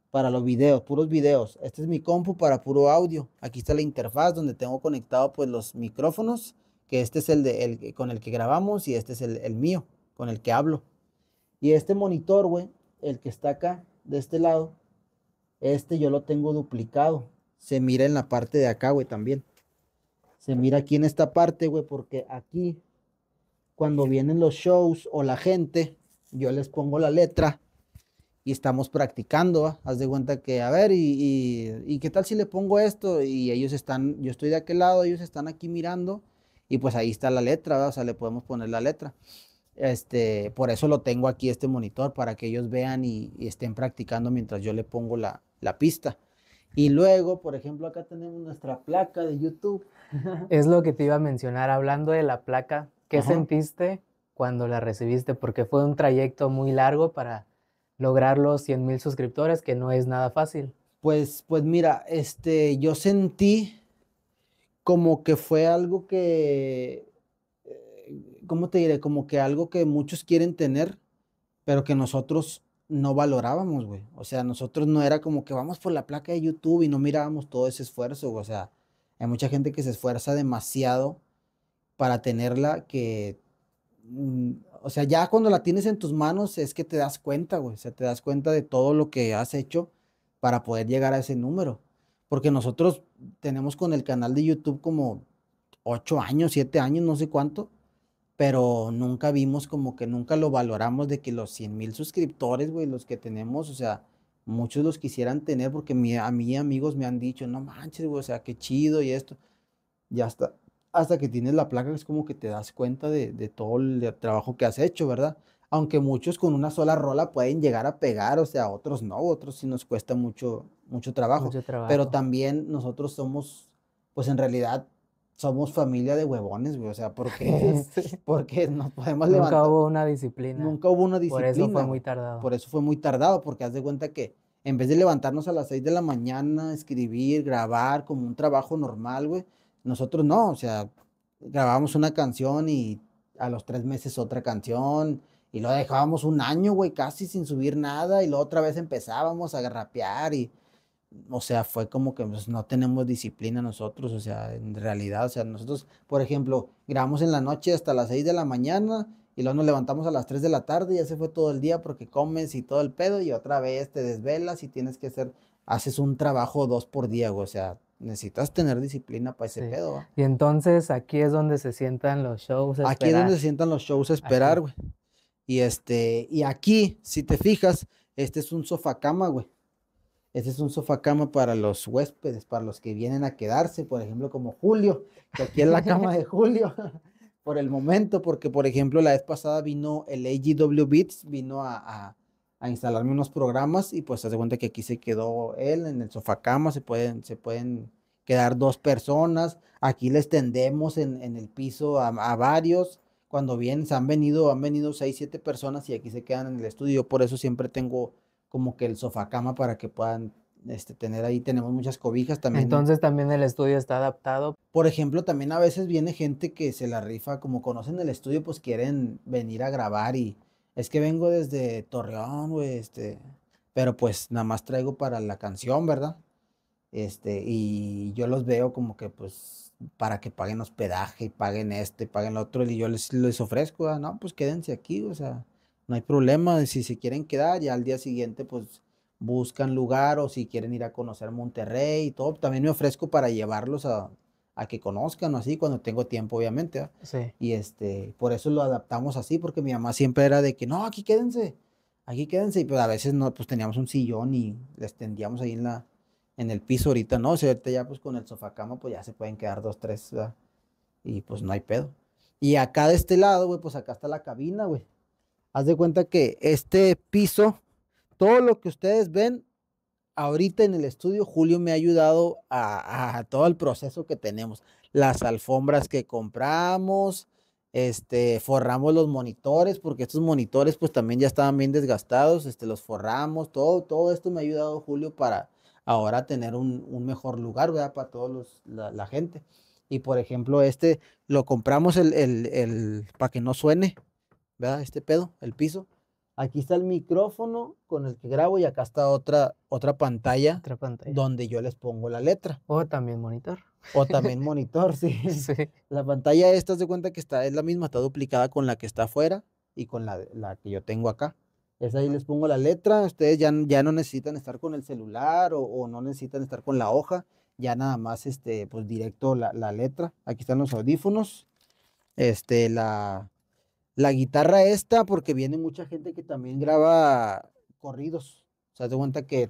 S1: para los videos, puros videos. Este es mi compu para puro audio. Aquí está la interfaz donde tengo conectado pues los micrófonos, que este es el, de, el con el que grabamos y este es el, el mío, con el que hablo. Y este monitor, güey, el que está acá, de este lado, este yo lo tengo duplicado. Se mira en la parte de acá, güey, también. Se mira aquí en esta parte, güey, porque aquí, cuando vienen los shows o la gente, yo les pongo la letra y estamos practicando, ¿va? haz de cuenta que, a ver, y, qué tal si le pongo esto? Y ellos están, yo estoy de aquel lado, ellos están aquí mirando, y pues ahí está la letra, o sea, le podemos poner la letra. Este, por eso lo tengo aquí, este monitor, para que ellos vean y, estén practicando mientras yo le pongo la, la pista. Y luego, por ejemplo, acá tenemos nuestra placa
S2: de YouTube. (laughs) Es lo que te iba a mencionar, hablando de la placa, ¿qué sentiste cuando la recibiste? Porque fue un trayecto muy largo para lograr los 100 mil suscriptores, que no es nada fácil. Pues, pues mira, este, yo sentí
S1: como que fue algo que ¿cómo te diré? Como que algo que muchos quieren tener, pero que nosotros no valorábamos, güey. O sea, nosotros no era como que vamos por la placa de YouTube y no mirábamos todo ese esfuerzo, güey. O sea, hay mucha gente que se esfuerza demasiado para tenerla que... Mm, o sea, ya cuando la tienes en tus manos es que te das cuenta, güey. O sea, te das cuenta de todo lo que has hecho para poder llegar a ese número. Porque nosotros tenemos con el canal de YouTube como 8 años, 7 años, no sé cuánto pero nunca vimos como que nunca lo valoramos de que los 100 mil suscriptores, güey, los que tenemos, o sea, muchos los quisieran tener porque a mí amigos me han dicho, no manches, güey, o sea, qué chido y esto. Y hasta, hasta que tienes la placa es como que te das cuenta de, todo el trabajo que has hecho, ¿verdad? Aunque muchos con una sola rola pueden llegar a pegar, o sea, otros no, otros sí nos cuesta mucho, mucho trabajo. Mucho trabajo. Pero también nosotros somos, pues en realidad somos familia de huevones, güey. O sea, porque, (laughs) porque no podemos levantar. Nunca hubo
S2: una disciplina. Nunca hubo una disciplina. Por eso fue muy tardado.
S1: Por eso fue muy tardado, porque haz de cuenta que en vez de levantarnos a las 6 de la mañana, escribir, grabar como un trabajo normal, güey, nosotros no. O sea, grabábamos una canción y a los tres meses otra canción. Y lo dejábamos un año, güey, casi sin subir nada. Y luego otra vez empezábamos a rapear y o sea, fue como que pues, no tenemos disciplina nosotros, o sea, en realidad, o sea, nosotros, por ejemplo, grabamos en la noche hasta las 6 de la mañana y luego nos levantamos a las 3 de la tarde y ya se fue todo el día porque comes y todo el pedo y otra vez te desvelas y tienes que hacer, haces un trabajo dos por día, o sea, necesitas tener disciplina
S2: para ese pedo. Y entonces aquí es donde se sientan los shows. esperar. Aquí es donde se
S1: sientan los shows esperar, güey. Y este, y aquí, si te fijas, este es un sofá cama, güey. Ese es un sofá cama para los huéspedes, para los que vienen a quedarse, por ejemplo, como Julio, que aquí es la cama de Julio, (laughs) por el momento, porque por ejemplo la vez pasada vino el AGW Beats, vino a, instalarme unos programas y pues se hace cuenta que aquí se quedó él en el sofá se pueden, se pueden quedar dos personas, aquí les tendemos en, el piso a, varios cuando vienen, se han venido, han venido seis, siete personas y aquí se quedan en el estudio. Por eso siempre tengo como que el sofacama para que puedan este, tener ahí, tenemos muchas cobijas también. Entonces también el estudio está adaptado. Por ejemplo, también a veces viene gente que se la rifa, como conocen el estudio, pues quieren venir a grabar y es que vengo desde Torreón, güey, este, pero pues nada más traigo para la canción, ¿verdad? Este, y yo los veo como que pues para que paguen hospedaje y paguen esto y paguen lo otro y yo les, les ofrezco, ah, ¿no? Pues quédense aquí, o sea, no hay problema. Si se quieren quedar, ya al día siguiente, pues buscan lugar o si quieren ir a conocer Monterrey y todo. También me ofrezco para llevarlos a, que conozcan o así cuando tengo tiempo, obviamente. Sí. Y este, por eso lo adaptamos así, porque mi mamá siempre era de que no, aquí quédense, aquí quédense. Y pues a veces no, pues teníamos un sillón y les tendíamos ahí en la en el piso ahorita, ¿no? O sea, ahorita ya pues con el sofá pues ya se pueden quedar dos, tres, y pues no hay pedo. Y acá de este lado, güey, pues acá está la cabina, güey haz de cuenta que este piso, todo lo que ustedes ven ahorita en el estudio, Julio me ha ayudado a, todo el proceso que tenemos. Las alfombras que compramos, este, forramos los monitores, porque estos monitores pues también ya estaban bien desgastados, este, los forramos, todo, todo esto me ha ayudado Julio para ahora tener un, mejor lugar, ¿verdad? Para toda la, gente. Y por ejemplo, este lo compramos el, el, para que no suene, ¿verdad? Este pedo, el piso. Aquí está el micrófono con el que grabo y acá está otra, otra pantalla. Otra pantalla. Donde yo les pongo la letra. O también monitor. O también monitor, sí. (laughs) La pantalla esta, de cuenta que está, es la misma, está duplicada con la que está afuera y con la, la que yo tengo acá. Es ahí les pongo la letra, ustedes ya, ya no necesitan estar con el celular o, no necesitan estar con la hoja, ya nada más este, pues directo la, la letra. Aquí están los audífonos, este, la, la guitarra esta, porque viene mucha gente que también graba corridos. O sea, te cuenta que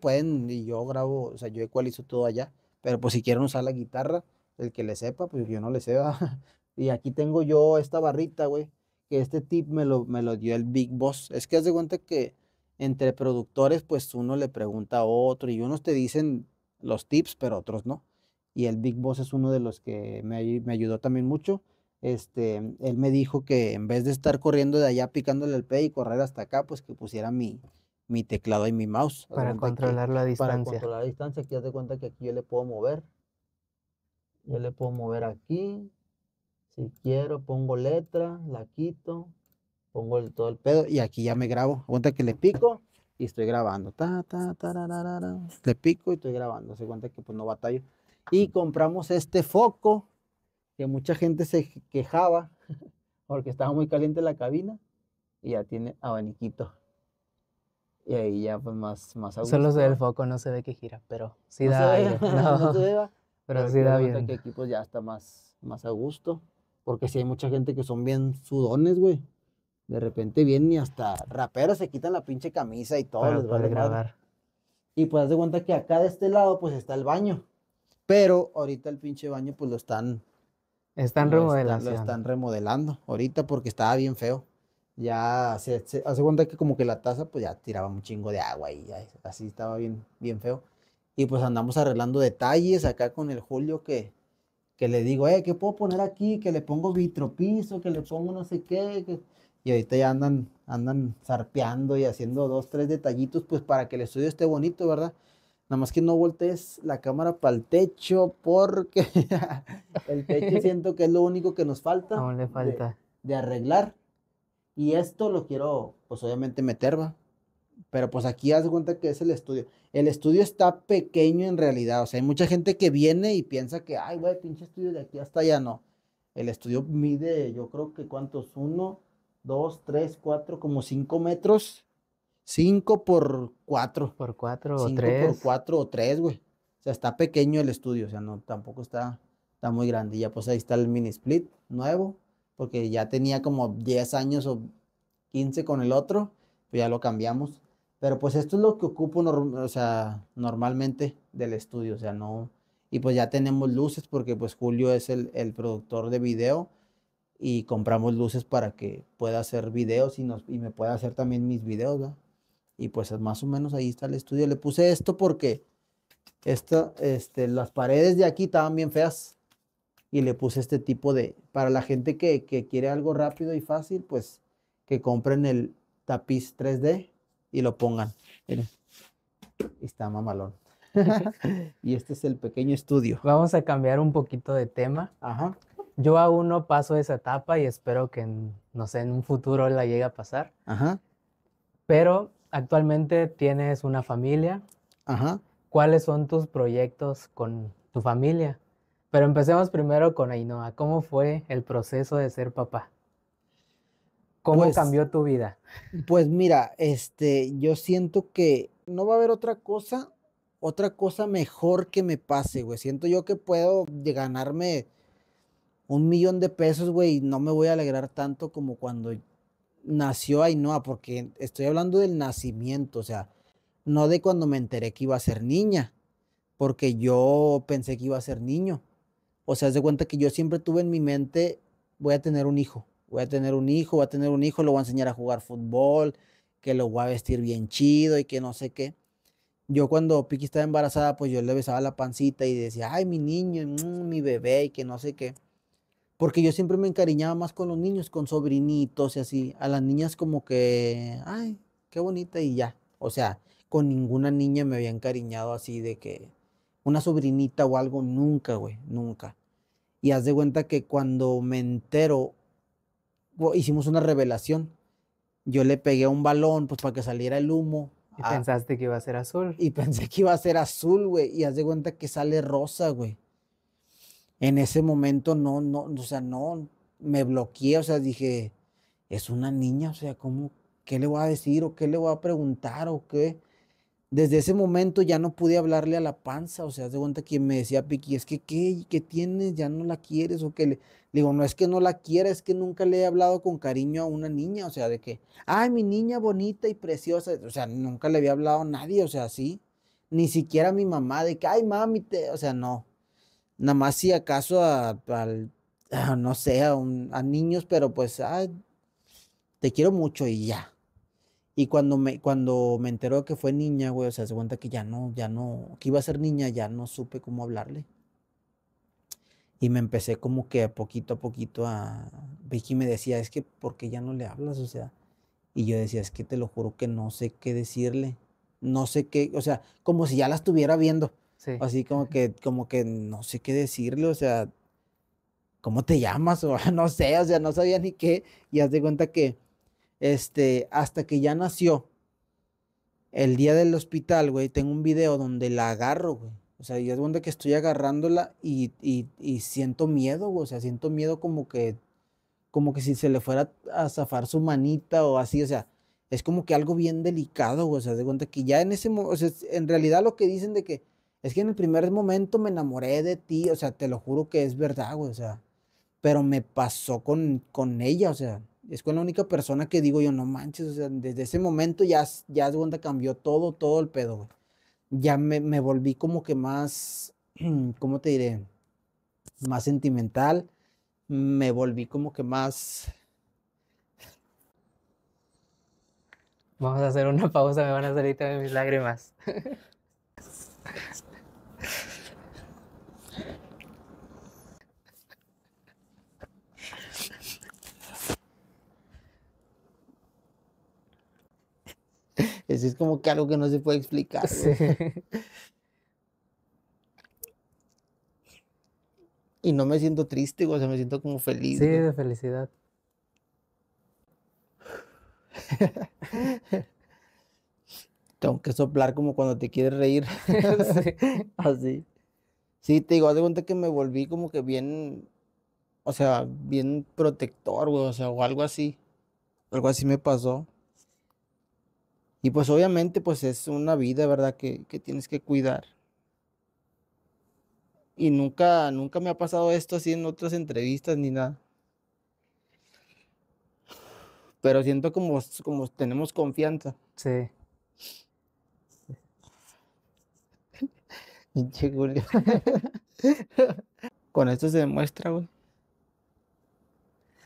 S1: pueden, y yo grabo, o sea, yo ecualizo todo allá, pero pues si quieren usar la guitarra, el que le sepa, pues yo no le sepa. (laughs) y aquí tengo yo esta barrita, güey, que este tip me lo, me lo dio el Big Boss. Es que haz de cuenta que entre productores, pues uno le pregunta a otro y unos te dicen los tips, pero otros no. Y el Big Boss es uno de los que me, me ayudó también mucho este, él me dijo que en vez de estar corriendo de allá picándole el pedo y correr hasta acá, pues que pusiera mi, mi teclado y mi mouse.
S2: Para controlar la distancia. Para controlar
S1: la distancia, aquí ya cuenta que aquí yo le puedo mover. Yo le puedo mover aquí. Si quiero, pongo letra, la quito, pongo todo el pedo y aquí ya me grabo. Cuenta que le pico y estoy grabando. Ta, ta, Le pico y estoy grabando. Se cuenta que pues no batallo. Y compramos este foco mucha gente se quejaba (laughs) porque estaba muy caliente la cabina y ya tiene abaniquito. Y ahí ya pues más, más a gusto. Solo se ve el
S2: foco, no se ve que gira, pero sí da aire. No, se pero, sí da bien.
S1: que aquí pues ya está más, más a gusto, porque si hay mucha gente que son bien sudones, güey. De repente vienen y hasta raperos se quitan la pinche camisa y todo. grabar. Y pues haz de cuenta que acá de este lado pues está el baño. Pero ahorita el pinche baño pues lo están
S2: están remodelando Lo, están
S1: remodelando ahorita porque estaba bien feo. Ya se, hace cuenta que como que la taza pues ya tiraba un chingo de agua y así estaba bien, bien feo. Y pues andamos arreglando detalles acá con el Julio que, que le digo, eh, ¿qué puedo poner aquí? Que le pongo vitropiso, que le pongo no sé qué. Y ahorita ya andan, andan zarpeando y haciendo dos, tres detallitos pues para que el estudio esté bonito, ¿verdad? Nada más que no voltees la cámara para (laughs) el techo porque el techo siento que es lo único que nos falta. No le falta. De, arreglar. Y esto lo quiero, pues obviamente meter, va. Pero pues aquí haz cuenta que es el estudio. El estudio está pequeño en realidad. O sea, hay mucha gente que viene y piensa que, ay, güey, pinche estudio de aquí hasta allá. No. El estudio mide, yo creo que cuántos, uno, dos, tres, cuatro, como cinco metros 5 por 4. Por 4 o 3. por 4 o 3, güey. O sea, está pequeño el estudio, o sea, no, tampoco está, está muy grande. Y ya pues ahí está el mini split nuevo, porque ya tenía como 10 años o 15 con el otro, pues ya lo cambiamos. Pero pues esto es lo que ocupo, o sea, normalmente del estudio, o sea, no... Y pues ya tenemos luces porque pues Julio es el, productor de video y compramos luces para que pueda hacer videos y, me pueda hacer también mis videos, ¿verdad? Y pues más o menos ahí está el estudio. Le puse esto porque esta, este, las paredes de aquí estaban bien feas. Y le puse este tipo de, para la gente que, que quiere algo rápido y fácil, pues que compren el tapiz 3D y lo pongan. Miren.
S2: Está mamalón. (laughs) y este es el pequeño estudio. Vamos a cambiar un poquito de tema. Ajá. Yo aún no paso esa etapa y espero que, no sé, en un futuro la llegue a pasar. Ajá. Pero actualmente tienes una familia. Ajá. ¿Cuáles son tus proyectos con tu familia? Pero empecemos primero con Ainoa. ¿Cómo fue el proceso de ser papá? ¿Cómo pues cambió tu vida?
S1: Pues mira, este, yo siento que no va a haber otra cosa, otra cosa mejor que me pase, güey. Siento yo que puedo ganarme un millón de pesos, güey, y no me voy a alegrar tanto como cuando nació Ainhoa, porque estoy hablando del nacimiento, o sea, no de cuando me enteré que iba a ser niña, porque yo pensé que iba a ser niño. O sea, de cuenta que yo siempre tuve en mi mente, voy a tener un hijo, voy a tener un hijo, voy a tener un hijo, lo voy a enseñar a jugar fútbol, que lo voy a vestir bien chido y que no sé qué. Yo cuando Piki estaba embarazada, pues yo le besaba la pancita y decía, ay, mi niño, mm, mi bebé y que no sé qué porque yo siempre me encariñaba más con los niños, con sobrinitos y así. A las niñas como que, ay, qué bonita y ya. O sea, con ninguna niña me había encariñado así de que una sobrinita o algo, nunca, güey, nunca. Y haz de cuenta que cuando me entero, oh, hicimos una revelación. Yo le pegué un balón, pues para que saliera el humo. Y ah. pensaste que iba a ser azul. Y pensé que iba a ser azul, güey. Y haz de cuenta que sale rosa, güey en ese momento no, no, o sea, no, me bloqueé, o sea, dije, es una niña, o sea, ¿cómo, qué le voy a decir o qué le voy a preguntar o qué? Desde ese momento ya no pude hablarle a la panza, o sea, de cuenta que me decía Piqui, es que qué, qué tienes, ya no la quieres o qué le... digo, no es que no la quiera, es que nunca le he hablado con cariño a una niña, o sea, de que, ay, mi niña bonita y preciosa, o sea, nunca le había hablado a nadie, o sea, sí, ni siquiera a mi mamá, de que, ay, mami, o sea, no, nada más si acaso a, ah, no sé, a, niños, pero pues, ah, te quiero mucho y ya. Y cuando me, cuando me enteró que fue niña, güey, o sea, se cuenta que ya no, ya no, que iba a ser niña, ya no supe cómo hablarle. Y me empecé como que poquito a poquito a... Vicky me decía, es que, ¿por qué ya no le hablas? O sea, y yo decía, es que te lo juro que no sé qué decirle. No sé qué, o sea, como si ya la estuviera viendo. Así como que, como que no sé qué decirle, o sea, ¿cómo te llamas? (laughs) O no sé, o sea, no sabía ni qué. Y haz de cuenta que, este, hasta que ya nació, el día del hospital, güey, tengo un video donde la agarro, güey. O sea, yo es donde que estoy agarrándola y, y, siento miedo, güey. O sea, siento miedo como que, como que si se le fuera a zafar su manita o así. O sea, es como que algo bien delicado, güey. O sea, de cuenta que ya en ese, o sea, en realidad lo que dicen de que es que en el primer momento me enamoré de ti, o sea, te lo juro que es verdad, güey, o sea, pero me pasó con, con ella, o sea, es con la única persona que digo yo, no manches, o sea, desde ese momento ya, ya donde cambió todo, todo el pedo, güey. Ya me, me volví como que más, (clears throat) ¿cómo te diré? Más sentimental, me volví como que más...
S2: Vamos a hacer una pausa, me van a salir también mis lágrimas. (laughs)
S1: Eso es como que algo que no se puede explicar.
S2: (laughs)
S1: Y no me siento triste, o sea, me siento como feliz. Sí, de felicidad. (laughs) Tengo que soplar como cuando te quieres reír. (laughs) Así. Sí, te digo, de cuenta que me volví como que bien, o sea, bien protector, güey, o sea, o algo así. Algo así me pasó. Y pues obviamente pues es una vida, ¿verdad? Que, que tienes que cuidar. Y nunca, nunca me ha pasado esto así en otras entrevistas ni nada. Pero siento como, como tenemos confianza.
S2: Sí. (laughs) (laughs) Con esto se demuestra, güey.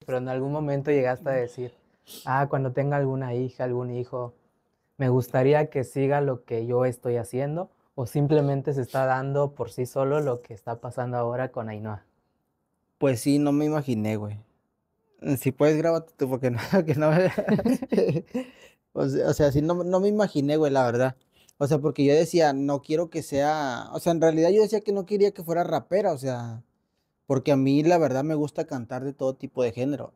S2: Pero en algún momento llegaste a decir, ah, cuando tenga alguna hija, algún hijo, me gustaría que siga lo que yo estoy haciendo o simplemente se está dando por sí solo lo que está pasando ahora con Ainhoa.
S1: Pues sí, no me imaginé, güey. Mm, si puedes, grábate tú, porque (laughs) no, que no (laughs) o, sea, sí, no, me imaginé, güey, la verdad. O sea, porque yo decía, no quiero que sea, o sea, en realidad yo decía que no quería que fuera rapera, o sea, porque a mí la verdad me gusta cantar de todo tipo de género.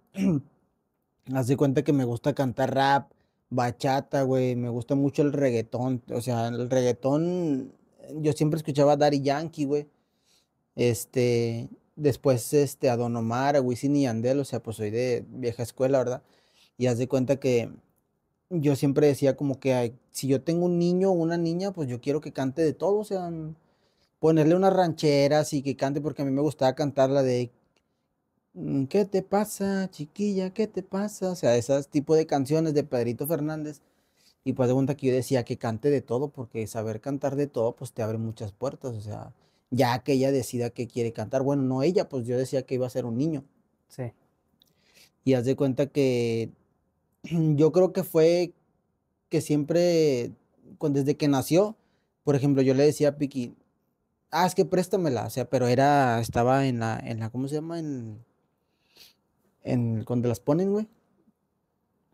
S1: (clears throat) Haz cuenta que me gusta cantar rap, bachata, güey, me gusta mucho el reggaetón, o sea, el reggaetón, yo siempre escuchaba Daddy Yankee, güey, este, después, este, a Don Omar, a Wisin y Andel, o sea, pues soy de vieja escuela, ¿verdad? Y haz de cuenta que yo siempre decía como que si yo tengo un niño o una niña, pues yo quiero que cante de todo, o sea, ponerle unas rancheras y que cante porque a mí me gustaba cantar la de Mm, ¿Qué te pasa, chiquilla? ¿Qué te pasa? O sea, esas tipo de canciones de Pedrito Fernández. Y pues de cuenta que yo decía que cante de todo, porque saber cantar de todo, pues te abre muchas puertas. O sea, ya que ella decida que quiere cantar. Bueno, no ella, pues yo decía que iba a ser un niño. Sí. Y haz de cuenta que (clears throat) yo creo que fue que siempre, desde que nació, por ejemplo, yo le decía a Piki, ah, es que préstamela, o sea, pero era, estaba en la, en la ¿cómo se llama? En, en, cuando las ponen, güey.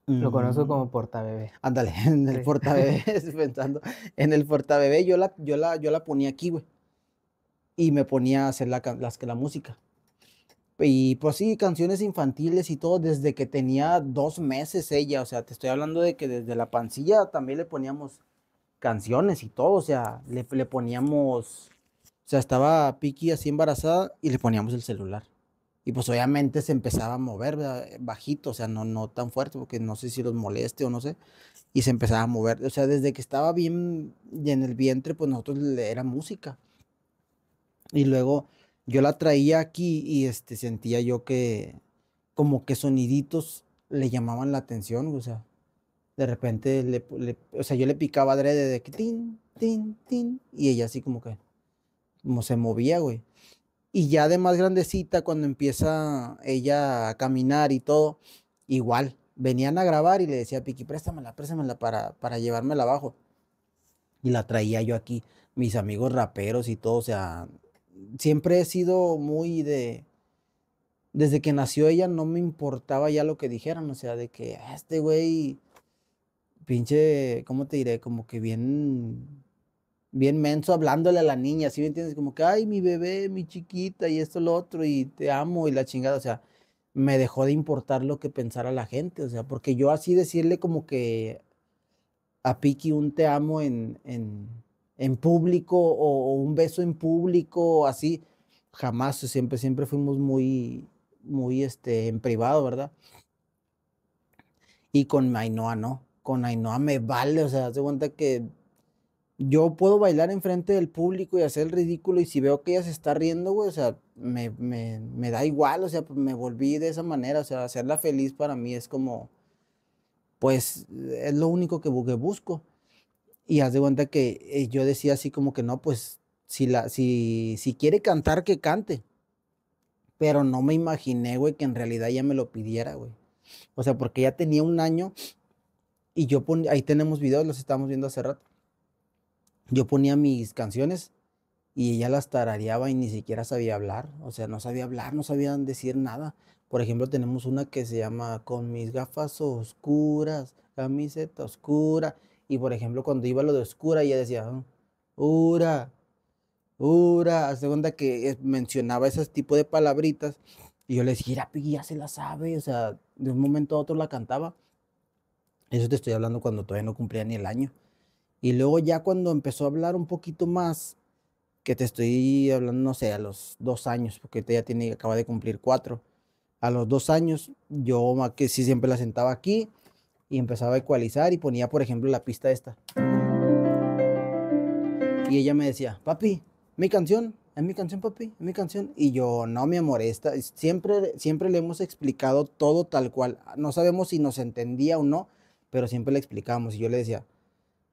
S1: Lo conozco mm. como
S2: portabebé.
S1: Ándale, (laughs) en el sí. portabebé, (laughs) pensando. En el portabebé yo la, yo la, yo la ponía aquí, güey. Y me ponía a hacer la, la música. Y pues sí, canciones infantiles y todo, desde que tenía dos meses ella. O sea, te estoy hablando de que desde la pancilla también le poníamos canciones y todo. O sea, le, le poníamos. O sea, estaba Piki así embarazada y le poníamos el celular. Y pues obviamente se empezaba a mover bajito, o sea, no, no tan fuerte, porque no sé si los moleste o no sé. Y se empezaba a mover. O sea, desde que estaba bien en el vientre, pues nosotros le era música. Y luego yo la traía aquí y este, sentía yo que como que soniditos le llamaban la atención, o sea, de repente, le, o sea, yo le picaba adrede de que tin, tin, tin, y ella así como que como se movía, güey. Y ya de más grandecita, cuando empieza ella a caminar y todo, igual, venían a grabar y le decía Piqui, préstamela, préstamela para, para llevármela abajo. Y la traía yo aquí, mis amigos raperos y todo, o sea, siempre he sido muy de... Desde que nació ella no me importaba ya lo que dijeran, o sea, de que ah, este güey, pinche, ¿cómo te diré? Como que bien bien menso hablándole a la niña, si me entiendes? Como que, ay, mi bebé, mi chiquita, y esto, lo otro, y te amo, y la chingada, o sea, me dejó de importar lo que pensara la gente, o sea, porque yo así decirle como que a Piki un te amo en, público o, un beso en público, así, jamás, siempre, siempre fuimos muy, muy, este, en privado, ¿verdad? Y con Ainhoa, ¿no? Con Ainhoa me vale, o sea, se cuenta que yo puedo bailar enfrente del público y hacer el ridículo y si veo que ella se está riendo, güey, o sea, me, da igual, o sea, pues, me volví de esa manera, o sea, hacerla feliz para mí es como, pues, es lo único que, busco. Y haz de cuenta que eh, yo decía así como que no, pues, si, la, si, quiere cantar, que cante. Pero no me imaginé, güey, que en realidad ella me lo pidiera, güey. O sea, porque ya tenía un año y yo, ahí tenemos videos, los estamos viendo hace rato yo ponía mis canciones y ella las tarareaba y ni siquiera sabía hablar, o sea, no sabía hablar, no sabían decir nada. Por ejemplo, tenemos una que se llama Con mis gafas oscuras, camiseta oscura. Y por ejemplo, cuando iba lo de oscura, ella decía, ah, ura, ura. Hace segunda que mencionaba ese tipo de palabritas. Y yo le decía, ya se la sabe. O sea, de un momento a otro la cantaba. Eso te estoy hablando cuando todavía no cumplía ni el año. Y luego ya cuando empezó a hablar un poquito más, que te estoy hablando, no sé, a los dos años, porque ya tiene, acaba de cumplir cuatro. A los dos años, yo que sí siempre la sentaba aquí y empezaba a ecualizar y ponía, por ejemplo, la pista esta. Y ella me decía, papi, mi canción, es mi canción, papi, es mi canción. Y yo, no, mi amor, esta, siempre, siempre le hemos explicado todo tal cual. No sabemos si nos entendía o no, pero siempre le explicamos. Y yo le decía,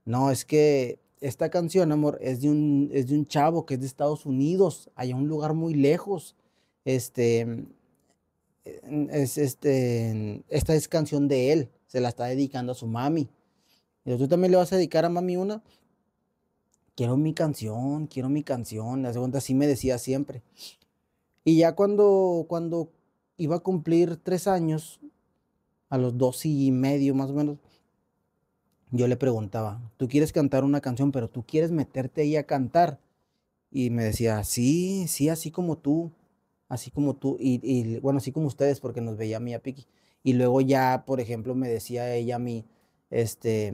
S1: no, es que esta canción, amor, es de un, de un chavo que es de Estados Unidos, allá un lugar muy lejos. Este, mm, es este, esta es canción de él, se la está dedicando a su mami. Y tú también le vas a dedicar a mami una. Quiero mi canción, quiero mi canción. La segunda sí me decía siempre. Y ya cuando, cuando iba a cumplir tres años, a los dos y medio más o menos, yo le preguntaba, ¿tú quieres cantar una canción, pero tú quieres meterte ahí a cantar? Y me decía, sí, sí, así como tú, así como tú, y, bueno, así como ustedes, porque nos veía a mí a Piki. Y luego ya, por ejemplo, me decía ella a mí, este,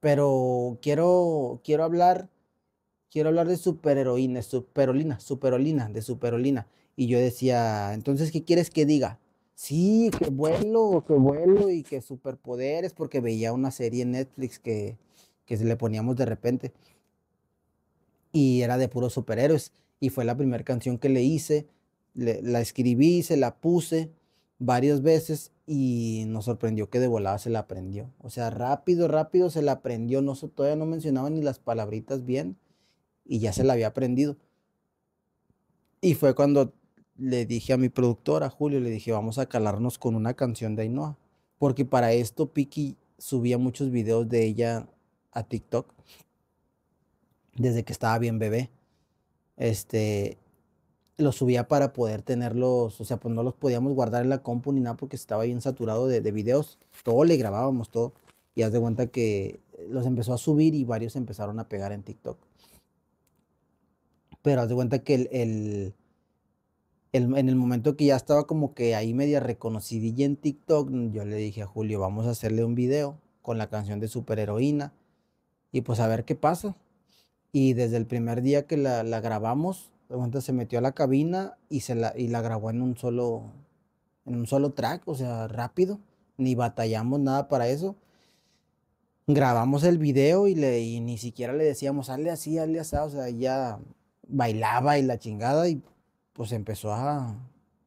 S1: pero quiero, quiero hablar, quiero hablar de superheroína, superolina, superolina, de superolina. Y yo decía, entonces, ¿qué quieres que diga? sí, qué vuelo, qué vuelo y qué superpoderes, porque veía una serie en Netflix que, que le poníamos de repente. Y era de puros superhéroes. Y fue la primera canción que le hice. la escribí, se la puse varias veces y nos sorprendió que de volada se la aprendió. O sea, rápido, rápido se la aprendió. No, todavía no mencionaba ni las palabritas bien y ya se la había aprendido. Y fue cuando le dije a mi productora, Julio, le dije, vamos a calarnos con una canción de Ainhoa. Porque para esto Piki subía muchos videos de ella a TikTok desde que estaba bien bebé. Este, los subía para poder tenerlos, o sea, pues no los podíamos guardar en la compu ni nada porque estaba bien saturado de, videos. Todo le grabábamos, todo. Y haz de cuenta que los empezó a subir y varios empezaron a pegar en TikTok. Pero haz de cuenta que el en el momento que ya estaba como que ahí media reconocidilla en TikTok, mm, yo le dije a Julio, vamos a hacerle un video con la canción de superheroína y pues a ver qué pasa. Y desde el primer día que la, la grabamos, se metió a la cabina y, se la, grabó en un, solo, en un solo track, o sea, rápido, ni batallamos nada para eso grabamos el video y, le, y ni siquiera le decíamos, hazle así, hazle así, o sea, ella bailaba y la chingada y pues empezó a...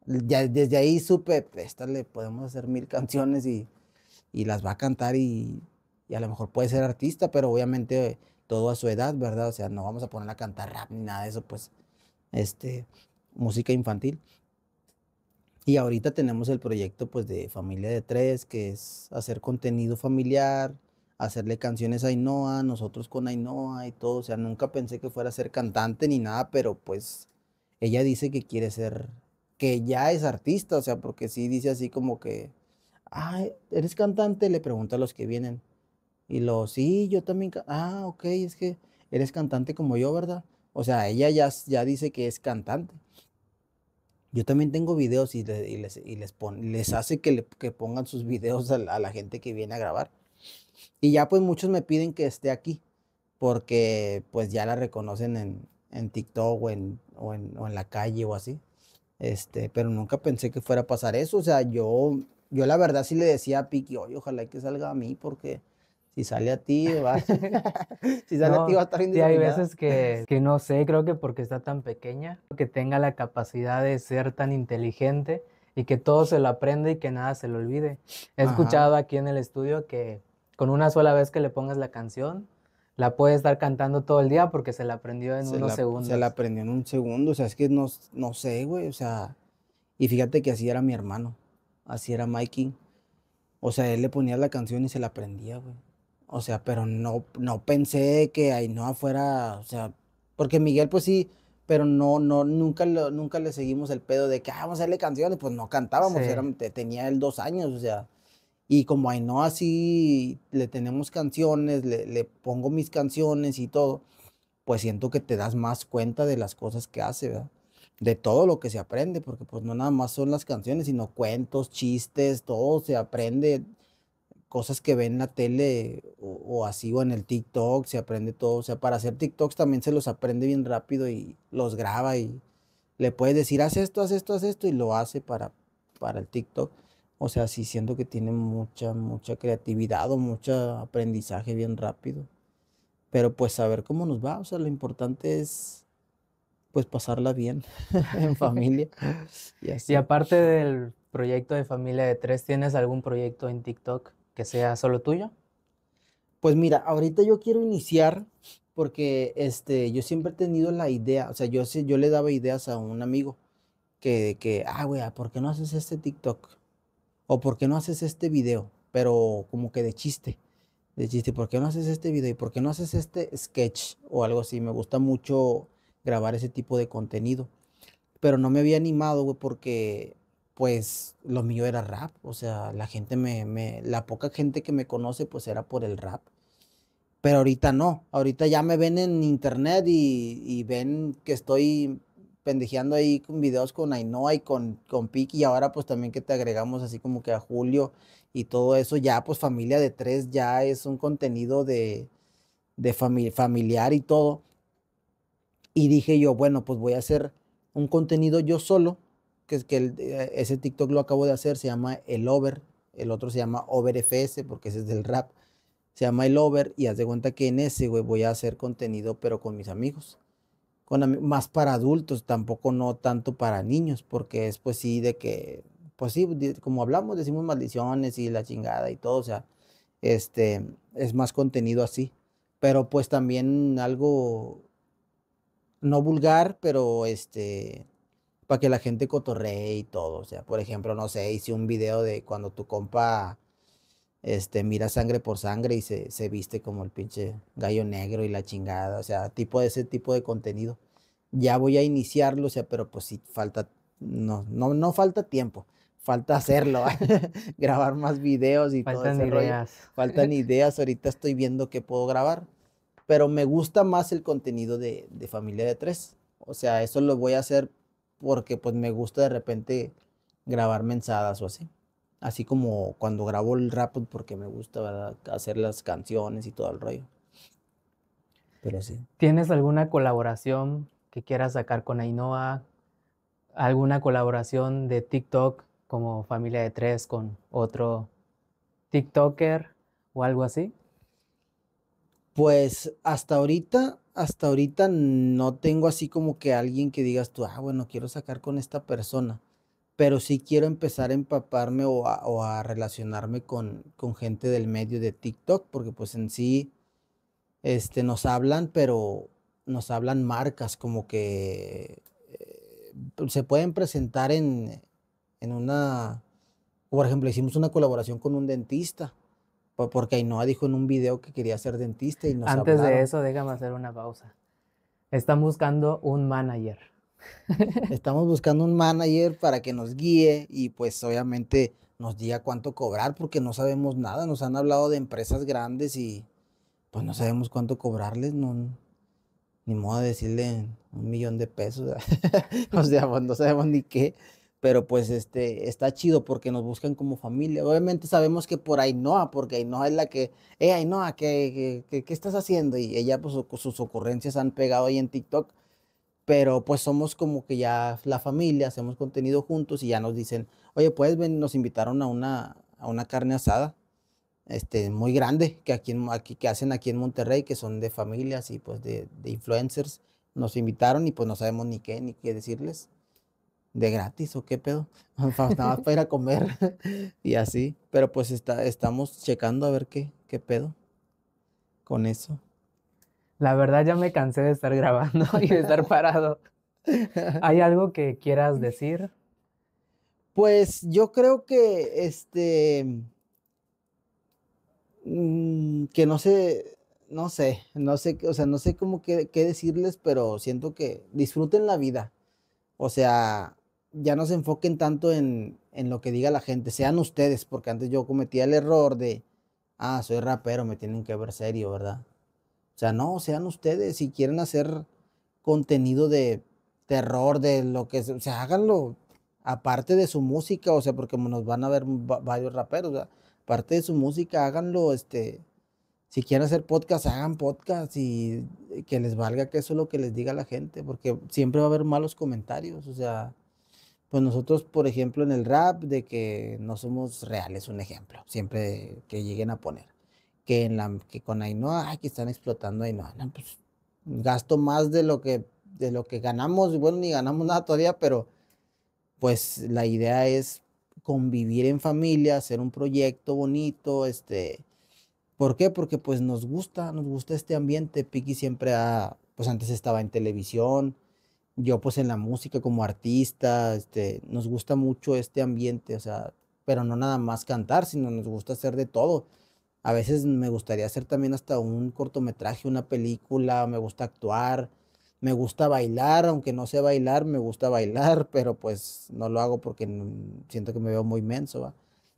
S1: Ya, desde ahí supe, pues, esta le podemos hacer mil canciones y, y las va a cantar y, y, a lo mejor puede ser artista, pero obviamente todo a su edad, ¿verdad? O sea, no vamos a ponerla a cantar rap ni nada de eso, pues, este, música infantil. Y ahorita tenemos el proyecto, pues, de Familia de Tres, que es hacer contenido familiar, hacerle canciones a Ainoa, nosotros con Ainhoa y todo. O sea, nunca pensé que fuera a ser cantante ni nada, pero pues ella dice que quiere ser, que ya es artista, o sea, porque sí dice así como que, ah, ¿eres cantante? Le pregunta a los que vienen. Y lo, sí, yo también, ah, ok, es que eres cantante como yo, ¿verdad? O sea, ella ya, ya dice que es cantante. Yo también tengo videos y, les, les, les, hace que, le, que, pongan sus videos a la gente que viene a grabar. Y ya pues muchos me piden que esté aquí porque pues ya la reconocen en, en TikTok o en, en, la calle o así. Este, pero nunca pensé que fuera a pasar eso. O sea, yo, yo la verdad sí le decía a Piki, oye, ojalá que salga a mí, porque si sale a ti, va, (laughs) si sale a ti va a estar hay veces que,
S2: no sé, creo que porque está tan pequeña, que tenga la capacidad de ser tan inteligente y que todo se lo aprende y que nada se lo olvide. He escuchado aquí en el estudio que con una sola vez que le pongas la canción, la puede estar cantando todo el día porque se la aprendió en unos segundos. Se la aprendió en un segundo, o sea, es que no, no sé, güey, o sea,
S1: y fíjate que así era mi hermano, así era Mikey, o sea, él le ponía la canción y se la aprendía, güey, o sea, pero no, no pensé que no fuera, o sea, porque Miguel pues sí, pero no, no, nunca, nunca le seguimos el pedo de que ah, vamos a hacerle canciones, pues no cantábamos, tenía él dos años, o sea, y como ahí no así le tenemos canciones, le, pongo mis canciones y todo, pues siento que te das más cuenta de las cosas que hace, ¿verdad? De todo lo que se aprende, porque pues no nada más son las canciones, sino cuentos, chistes, todo se aprende, cosas que ven en la tele o, así o en el TikTok, se aprende todo. O sea, para hacer TikToks también se los aprende bien rápido y los graba y le puedes decir, haz esto, haz esto, haz esto y lo hace para, para el TikTok o sea, sí siento que tiene mucha, mucha creatividad o mucho aprendizaje bien rápido. Pero pues a ver cómo nos va, o
S2: sea, lo importante es pues pasarla bien (laughs) en familia. (laughs) y, aparte del proyecto de familia de tres, ¿tienes algún proyecto en TikTok que sea solo tuyo?
S1: Pues mira, ahorita yo
S2: quiero iniciar
S1: porque este, yo siempre he tenido la idea, o sea, yo, yo le daba ideas a un amigo que, que ah, güey, ¿por qué no haces este TikTok? o por qué no haces este video, pero como que de chiste, de chiste, ¿por qué no haces este video y por qué no haces este sketch o algo así? Me gusta mucho grabar ese tipo de contenido, pero no me había animado, güey, porque pues lo mío era rap, o sea, la gente me, la poca gente que me conoce pues era por el rap. Pero ahorita no, ahorita ya me ven en internet y, y ven que estoy pendejeando ahí con videos con Ainoa y con, con y ahora pues también que te agregamos así como que a Julio y todo eso, ya pues familia de tres ya es un contenido de, familiar y todo. Y dije yo, bueno, pues voy a hacer un contenido yo solo, que es que eh, ese TikTok lo acabo de hacer, se llama El Over, el otro se llama Over FS porque ese es del rap, se llama El Over y haz de cuenta que en ese, güey, voy a hacer contenido pero con mis amigos más para adultos, tampoco no tanto para niños, porque es pues sí de que, pues sí, como hablamos, decimos maldiciones y la chingada y todo, o sea, este, es más contenido así, pero pues también algo no vulgar, pero este, para que la gente cotorree y todo, o sea, por ejemplo, no sé, hice un video de cuando tu compa este, mira sangre por sangre y se, viste como el pinche gallo negro y la chingada, o sea, tipo de ese tipo de contenido. Ya voy a iniciarlo, o sea, pero pues sí falta, no, no, no falta tiempo, falta hacerlo, (laughs) grabar más videos y Faltan todo ideas. Faltan (laughs) ideas, ahorita estoy viendo qué puedo grabar, pero me gusta más el contenido de, de Familia de Tres, o sea, eso lo voy a hacer porque pues me gusta de repente grabar mensadas o así así como cuando grabo el rap pues, porque me
S2: gusta hacer las canciones y todo el rollo. Pero sí. ¿Tienes alguna colaboración que quieras sacar con Ainhoa? ¿Alguna colaboración de TikTok como familia de tres con otro TikToker o algo así? Pues hasta ahorita, hasta
S1: ahorita no tengo así como que alguien que digas tú, ah, bueno, quiero sacar con esta persona pero sí quiero empezar a empaparme o a, relacionarme con, gente del medio de TikTok, porque pues en sí este, nos hablan, pero nos hablan marcas como que eh, pues, se pueden presentar en, una, por ejemplo, hicimos una colaboración con un dentista, porque Ainhoa dijo en un video que quería ser dentista y nos Antes de eso,
S2: déjame hacer una pausa. Están buscando un
S1: manager Estamos buscando un manager para que nos guíe y pues obviamente nos diga cuánto cobrar porque no sabemos nada. Nos han hablado de empresas grandes y pues no sabemos cuánto cobrarles. No, ni modo de decirle un millón de pesos. (laughs) o sea, pues, no sabemos ni qué. Pero pues este, está chido porque nos buscan como familia. Obviamente sabemos que por Ainhoa, porque Ainhoa es la que, eh, Ainhoa, ¿qué, qué, qué estás haciendo? Y ella, pues sus ocurrencias han pegado ahí en TikTok pero pues somos como que ya la familia, hacemos contenido juntos y ya nos dicen, oye, puedes venir, nos invitaron a una, a una carne asada este, muy grande que, aquí, aquí, que hacen aquí en Monterrey, que son de familias y pues de, influencers. Nos invitaron y pues no sabemos ni qué, ni qué decirles. De gratis o qué pedo. (laughs) Nada más para ir a comer (laughs) y así. Pero pues está, estamos checando
S2: a ver qué, qué pedo con eso la verdad ya me cansé de estar grabando (laughs) y de estar parado. ¿Hay algo que quieras decir?
S1: Pues yo creo que este mm, que no sé, no sé, no sé, o sea, no sé cómo qué, decirles, pero siento que disfruten la vida. O sea, ya no se enfoquen tanto en, en lo que diga la gente, sean ustedes, porque antes yo cometía el error de, ah, soy rapero, me tienen que ver serio, ¿verdad? O sea, no, sean ustedes, si quieren hacer contenido de terror, de lo que sea, o sea, háganlo aparte de su música, o sea, porque nos van a ver varios raperos, o sea, aparte de su música, háganlo, este, si quieren hacer podcast, hagan podcast y que les valga que eso es lo que les diga la gente, porque siempre va a haber malos comentarios, o sea, pues nosotros, por ejemplo, en el rap, de que no somos reales, un ejemplo, siempre que lleguen a poner que, en la, que con Ainhoa, que están explotando ahí pues, gasto más de lo que de lo que ganamos, y bueno, ni ganamos nada todavía, pero pues la idea es convivir en familia, hacer un proyecto bonito, este, ¿por qué? Porque pues nos gusta, nos gusta este ambiente, Piki siempre ha, pues antes estaba en televisión, yo pues en la música como artista, este, nos gusta mucho este ambiente, o sea, pero no nada más cantar, sino nos gusta hacer de todo, a veces me gustaría hacer también hasta un cortometraje, una película, me gusta actuar, me gusta bailar, aunque no sé bailar, me gusta bailar, (laughs) pero pues no lo hago porque siento que me veo muy menso. ¿va?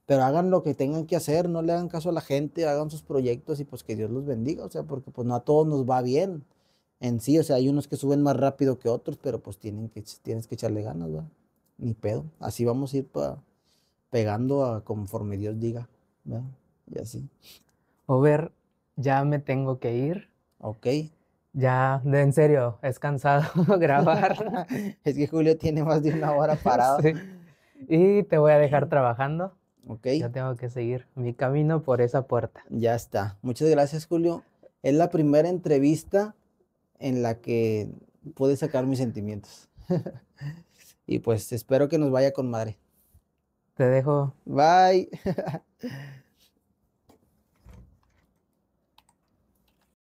S1: Pero hagan lo que tengan que hacer, no le hagan caso a la gente, hagan sus proyectos y pues que Dios los bendiga, o sea, porque pues no a todos nos va bien en sí, o sea, hay unos que suben más rápido que otros, pero pues tienen que, tienes que echarle ganas, ¿va? Ni pedo, así vamos a ir pa, pegando a conforme Dios diga, ¿verdad? Y así.
S2: ver ya me tengo que ir. Ok. Ya, en serio, es cansado (laughs) grabar. (laughs) es que Julio tiene más de una hora (laughs) parado. Y te voy a dejar trabajando. Ok. Ya tengo que seguir mi camino por esa puerta. Ya está.
S1: Muchas gracias, Julio. Es la primera
S2: entrevista en
S1: la que pude sacar mis sentimientos. y pues espero que nos vaya con madre. Te dejo. Bye.